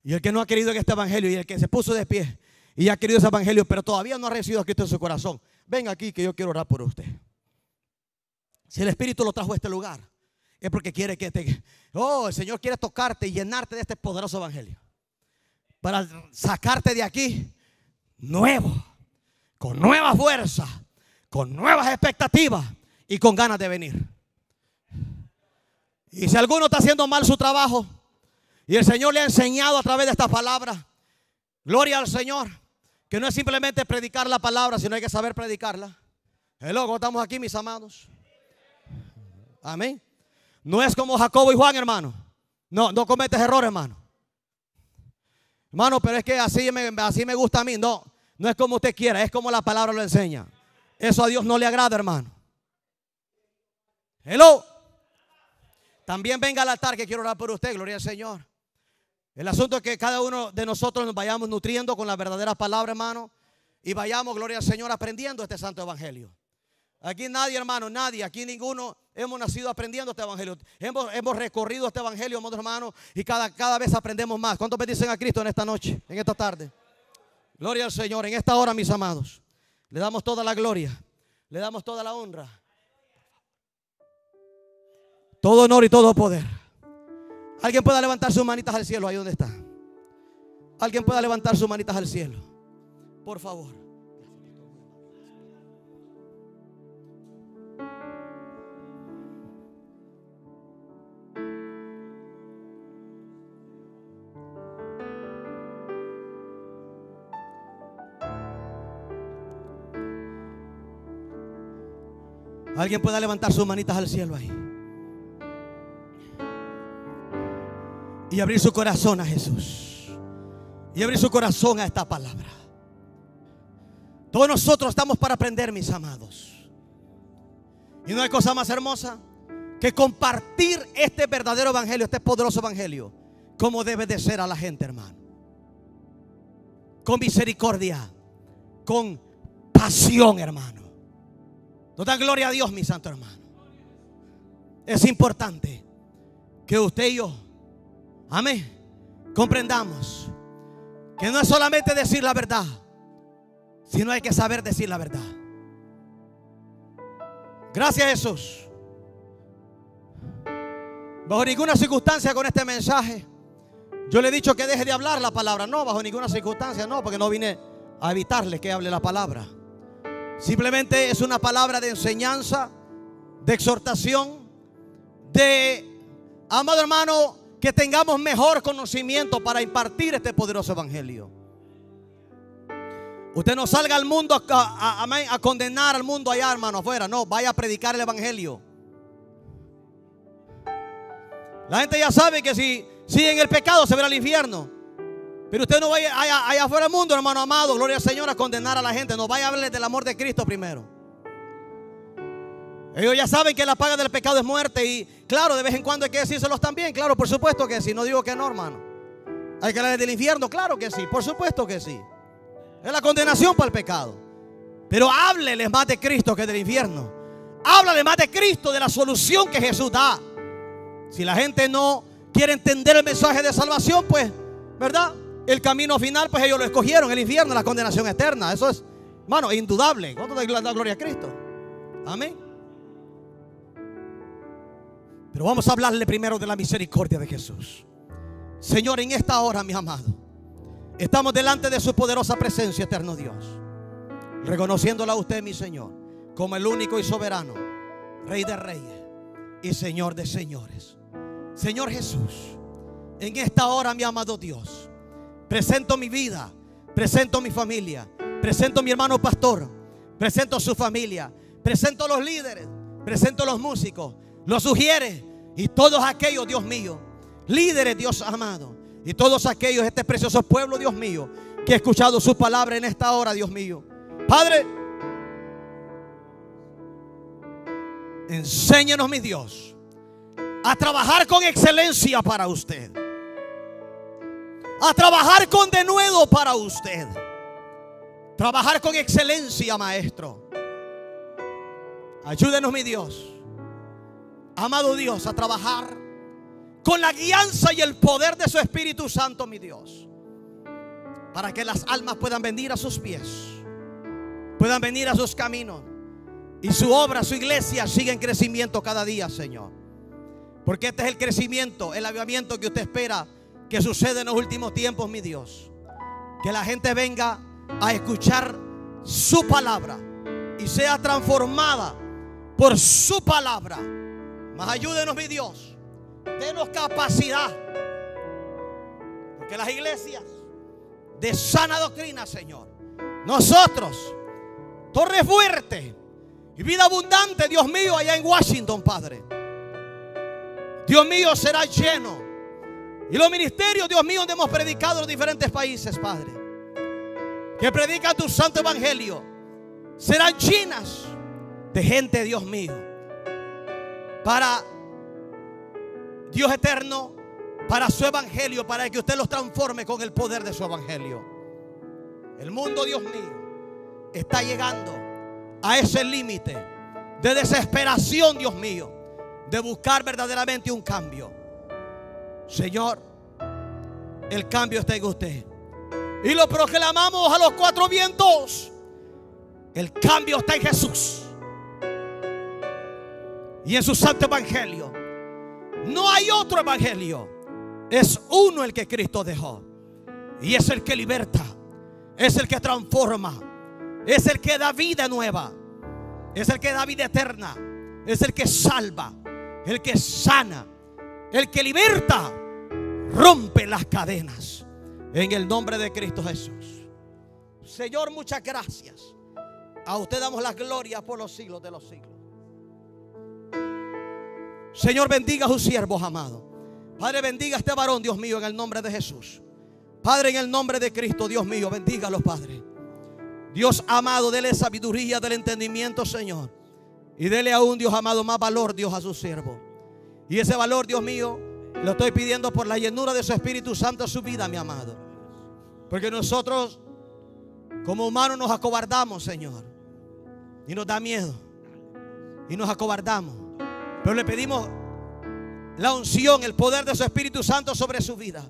Y el que no ha querido este Evangelio y el que se puso de pie y ha querido ese Evangelio, pero todavía no ha recibido a Cristo en su corazón, Venga aquí que yo quiero orar por usted. Si el Espíritu lo trajo a este lugar, es porque quiere que te... Oh, el Señor quiere tocarte y llenarte de este poderoso Evangelio. Para sacarte de aquí nuevo con nueva fuerza, con nuevas expectativas y con ganas de venir. Y si alguno está haciendo mal su trabajo y el Señor le ha enseñado a través de esta palabra, gloria al Señor, que no es simplemente predicar la palabra, sino hay que saber predicarla. El ¿cómo estamos aquí, mis amados. Amén. No es como Jacobo y Juan, hermano. No, no cometes errores, hermano. Hermano, pero es que así así me gusta a mí. No, no es como usted quiera, es como la palabra lo enseña. Eso a Dios no le agrada, hermano. Hello. También venga al altar que quiero orar por usted, gloria al Señor. El asunto es que cada uno de nosotros nos vayamos nutriendo con la verdadera palabra, hermano, y vayamos, gloria al Señor, aprendiendo este santo evangelio. Aquí nadie, hermano, nadie, aquí ninguno hemos nacido aprendiendo este evangelio. Hemos, recorrido este evangelio, hermano. y cada, cada vez aprendemos más. ¿Cuántos bendicen a Cristo en esta noche, en esta tarde? Gloria al Señor. En esta hora, mis amados, le damos toda la gloria, le damos toda la honra, todo honor y todo poder. Alguien pueda levantar sus manitas al cielo ahí donde está. Alguien pueda levantar sus manitas al cielo. Por favor. Alguien pueda levantar sus manitas al cielo ahí. Y abrir su corazón a Jesús. Y abrir su corazón a esta palabra. Todos nosotros estamos para aprender, mis amados. Y no hay cosa más hermosa que compartir este verdadero evangelio, este poderoso evangelio, como debe de ser a la gente, hermano. Con misericordia, con pasión, hermano. No da gloria a Dios, mi santo hermano. Es importante que usted y yo, amén, comprendamos que no es solamente decir la verdad, sino hay que saber decir la verdad. Gracias a Jesús. Bajo ninguna circunstancia con este mensaje, yo le he dicho que deje de hablar la palabra. No, bajo ninguna circunstancia, no, porque no vine a evitarle que hable la palabra. Simplemente es una palabra de enseñanza, de exhortación, de, amado hermano, que tengamos mejor conocimiento para impartir este poderoso evangelio. Usted no salga al mundo a, condenar al mundo allá, hermano, afuera. No, vaya a predicar el evangelio. La gente ya sabe que si sigue en el pecado se verá el infierno. Pero usted no vaya allá, afuera del mundo, hermano amado, gloria al Señor, a condenar a la gente. No vaya a hablarles del amor de Cristo primero. Ellos ya saben que la paga del pecado es muerte y claro, de vez en cuando hay que decírselos también. Claro, por supuesto que sí. No digo que no, hermano. Hay que hablarles del infierno, claro que sí. Por supuesto que sí. Es la condenación para el pecado. Pero hábleles más de Cristo que del infierno. Háblale más de Cristo, de la solución que Jesús da. Si la gente no quiere entender el mensaje de salvación, pues, ¿verdad? el camino final, pues ellos lo escogieron, el infierno, la condenación eterna. Eso es, hermano, indudable. ¿Cuánto da gloria a Cristo? Amén. Pero vamos a hablarle primero de la misericordia de Jesús. Señor, en esta hora, mi amado, estamos delante de su poderosa presencia, eterno Dios. Reconociéndola a usted, mi Señor, como el único y soberano, Rey de Reyes y Señor de Señores. Señor Jesús, en esta hora, mi amado Dios, Presento mi vida, presento mi familia, presento mi hermano pastor, presento su familia, presento los líderes, presento los músicos, los sugieres y todos aquellos, Dios mío, líderes, Dios amado, y todos aquellos, este precioso pueblo, Dios mío, que ha escuchado su palabra en esta hora, Dios mío. Padre, enséñenos mi Dios, a trabajar con excelencia para usted a trabajar con de nuevo para usted. Trabajar con excelencia, maestro. Ayúdenos, mi Dios. Amado Dios, a trabajar con la guianza y el poder de su Espíritu Santo, mi Dios. Para que las almas puedan venir a sus pies, puedan venir a sus caminos. Y su obra, su iglesia siga en crecimiento cada día, Señor. Porque este es el crecimiento, el avivamiento que usted espera que sucede en los últimos tiempos, mi Dios. Que la gente venga a escuchar su palabra y sea transformada por su palabra. Más ayúdenos, mi Dios. Denos capacidad. Porque las iglesias de sana doctrina, Señor. Nosotros, torre fuerte y vida abundante, Dios mío, allá en Washington, Padre. Dios mío, será lleno y los ministerios, Dios mío, donde hemos predicado en los diferentes países, Padre. Que predica tu santo evangelio. Serán chinas de gente, Dios mío. Para Dios eterno, para su evangelio, para que usted los transforme con el poder de su evangelio. El mundo, Dios mío, está llegando a ese límite de desesperación, Dios mío, de buscar verdaderamente un cambio. Señor, el cambio está en usted. Y lo proclamamos a los cuatro vientos. El cambio está en Jesús. Y en su santo evangelio. No hay otro evangelio. Es uno el que Cristo dejó. Y es el que liberta. Es el que transforma. Es el que da vida nueva. Es el que da vida eterna. Es el que salva. El que sana. El que liberta Rompe las cadenas en el nombre de Cristo Jesús. Señor, muchas gracias. A usted damos la gloria por los siglos de los siglos. Señor, bendiga a sus siervos, amado. Padre, bendiga a este varón, Dios mío, en el nombre de Jesús. Padre, en el nombre de Cristo, Dios mío, bendiga a los padres. Dios amado, dele sabiduría del entendimiento, Señor. Y dele aún, Dios amado, más valor, Dios, a su siervo. Y ese valor, Dios mío, lo estoy pidiendo por la llenura de su Espíritu Santo a su vida, mi amado. Porque nosotros como humanos nos acobardamos, Señor. Y nos da miedo. Y nos acobardamos. Pero le pedimos la unción, el poder de su Espíritu Santo sobre su vida.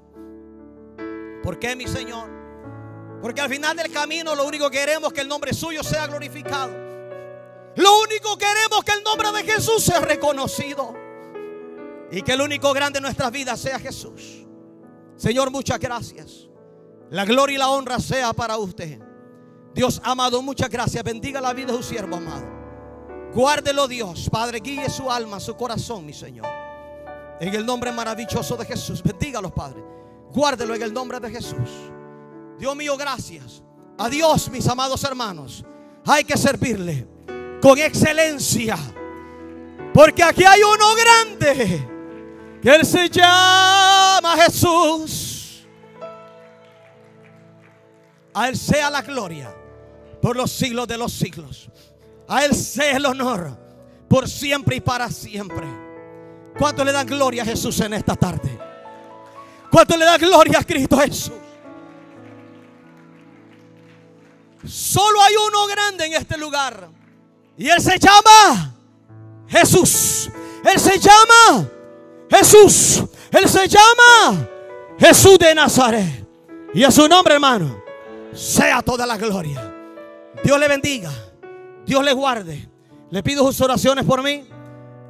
¿Por qué, mi Señor? Porque al final del camino lo único que queremos es que el nombre suyo sea glorificado. Lo único que queremos es que el nombre de Jesús sea reconocido. Y que el único grande en nuestras vidas sea Jesús. Señor, muchas gracias. La gloria y la honra sea para usted. Dios amado, muchas gracias. Bendiga la vida de su siervo amado. Guárdelo Dios. Padre, guíe su alma, su corazón, mi Señor. En el nombre maravilloso de Jesús. Bendígalos, Padre. Guárdelo en el nombre de Jesús. Dios mío, gracias. Adiós, mis amados hermanos. Hay que servirle con excelencia. Porque aquí hay uno grande que Él se llama Jesús. A Él sea la gloria por los siglos de los siglos. A Él sea el honor por siempre y para siempre. ¿Cuánto le dan gloria a Jesús en esta tarde? ¿Cuánto le da gloria a Cristo Jesús? Solo hay uno grande en este lugar. Y Él se llama Jesús. Él se llama Jesús. Él se llama Jesús de Nazaret. Y a su nombre, hermano, sea toda la gloria. Dios le bendiga. Dios le guarde. Le pido sus oraciones por mí.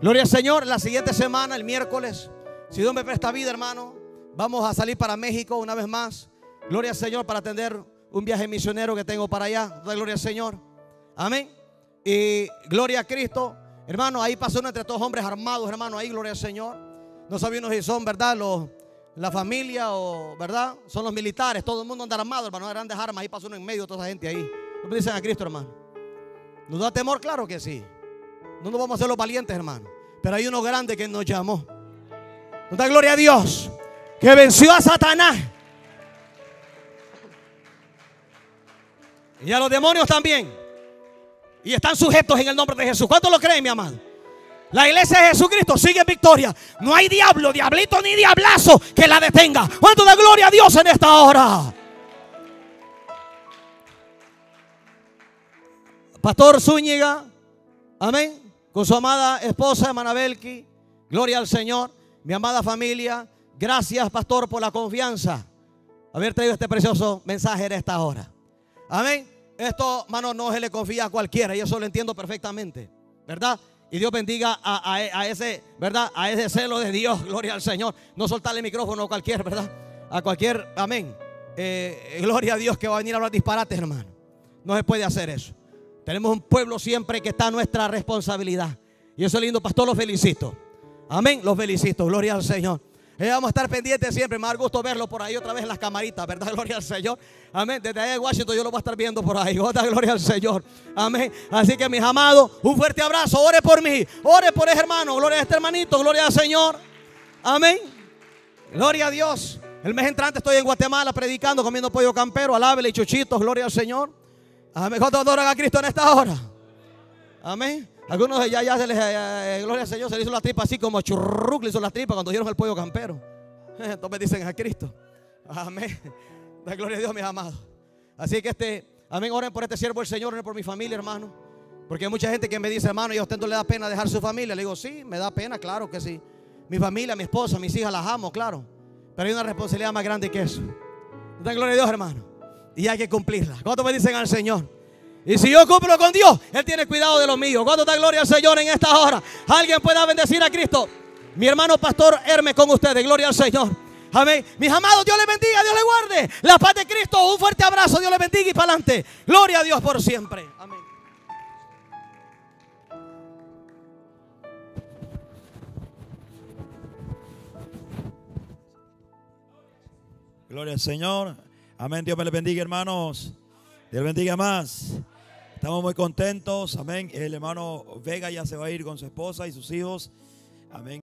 Gloria al Señor. La siguiente semana, el miércoles, si Dios me presta vida, hermano, vamos a salir para México una vez más. Gloria al Señor para atender un viaje misionero que tengo para allá. Gloria al Señor. Amén. Y gloria a Cristo. Hermano, ahí pasó entre todos hombres armados, hermano. Ahí, gloria al Señor. No sabemos si son, ¿verdad? Los, la familia o, ¿verdad? Son los militares. Todo el mundo anda armado, hermano. Grandes armas. Ahí pasa uno en medio, toda esa gente ahí. No dicen a Cristo, hermano. ¿Nos da temor? Claro que sí. No nos vamos a hacer los valientes, hermano. Pero hay uno grande que nos llamó. Nos da gloria a Dios. Que venció a Satanás. Y a los demonios también. Y están sujetos en el nombre de Jesús. ¿Cuánto lo creen, mi amado? La iglesia de Jesucristo sigue en victoria. No hay diablo, diablito ni diablazo que la detenga. ¿Cuánto da gloria a Dios en esta hora? Pastor Zúñiga, amén, con su amada esposa Manabelki, gloria al Señor, mi amada familia, gracias Pastor por la confianza, haber traído este precioso mensaje en esta hora. Amén, esto, hermano, no se le confía a cualquiera, y eso lo entiendo perfectamente, ¿verdad? Y Dios bendiga a, ese, ¿verdad? A ese celo de Dios, gloria al Señor. No soltarle el micrófono a cualquier, ¿verdad? A cualquier, amén. Eh, gloria a Dios que va a venir a hablar disparates, hermano. No se puede hacer eso. Tenemos un pueblo siempre que está a nuestra responsabilidad. Y eso lindo, pastor, los felicito. Amén, los felicito, gloria al Señor. Eh, vamos a estar pendientes siempre. Me da gusto verlo por ahí otra vez en las camaritas, ¿verdad? Gloria al Señor. Amén. Desde allá de Washington yo lo voy a estar viendo por ahí. Otra gloria al Señor. Amén. Así que mis amados, un fuerte abrazo. Ore por mí. Ore por ese hermano. Gloria a este hermanito. Gloria al Señor. Amén. Gloria a Dios. El mes entrante estoy en Guatemala predicando, comiendo pollo campero, alábele y chuchitos, gloria al Señor. Amén. ¿Cuántos adoran a Cristo en esta hora? Amén. Algunos de ya, ya se les, eh, eh, eh, gloria al Señor, se les hizo la tripa así como churruc, le hizo la tripa cuando dieron el pollo campero. Entonces me dicen a Cristo. Amén. Da gloria a Dios, mis amados. Así que este, amén, oren por este siervo el Señor, oren por mi familia, hermano. Porque hay mucha gente que me dice, hermano, ¿y a usted no le da pena dejar su familia? Le digo, sí, me da pena, claro que sí. Mi familia, mi esposa, mis hijas, las amo, claro. Pero hay una responsabilidad más grande que eso. Da gloria a Dios, hermano. Y hay que cumplirla. ¿Cuántos me dicen al Señor? Y si yo cumplo con Dios, Él tiene cuidado de los míos. cuando da gloria al Señor en esta hora? Alguien pueda bendecir a Cristo. Mi hermano pastor Hermes con ustedes. Gloria al Señor. Amén. Mis amados, Dios les bendiga, Dios le guarde. La paz de Cristo. Un fuerte abrazo. Dios les bendiga y para adelante. Gloria a Dios por siempre. Amén. Gloria al Señor. Amén. Dios me les bendiga, hermanos. Dios bendiga más. Estamos muy contentos, amén. El hermano Vega ya se va a ir con su esposa y sus hijos. Amén.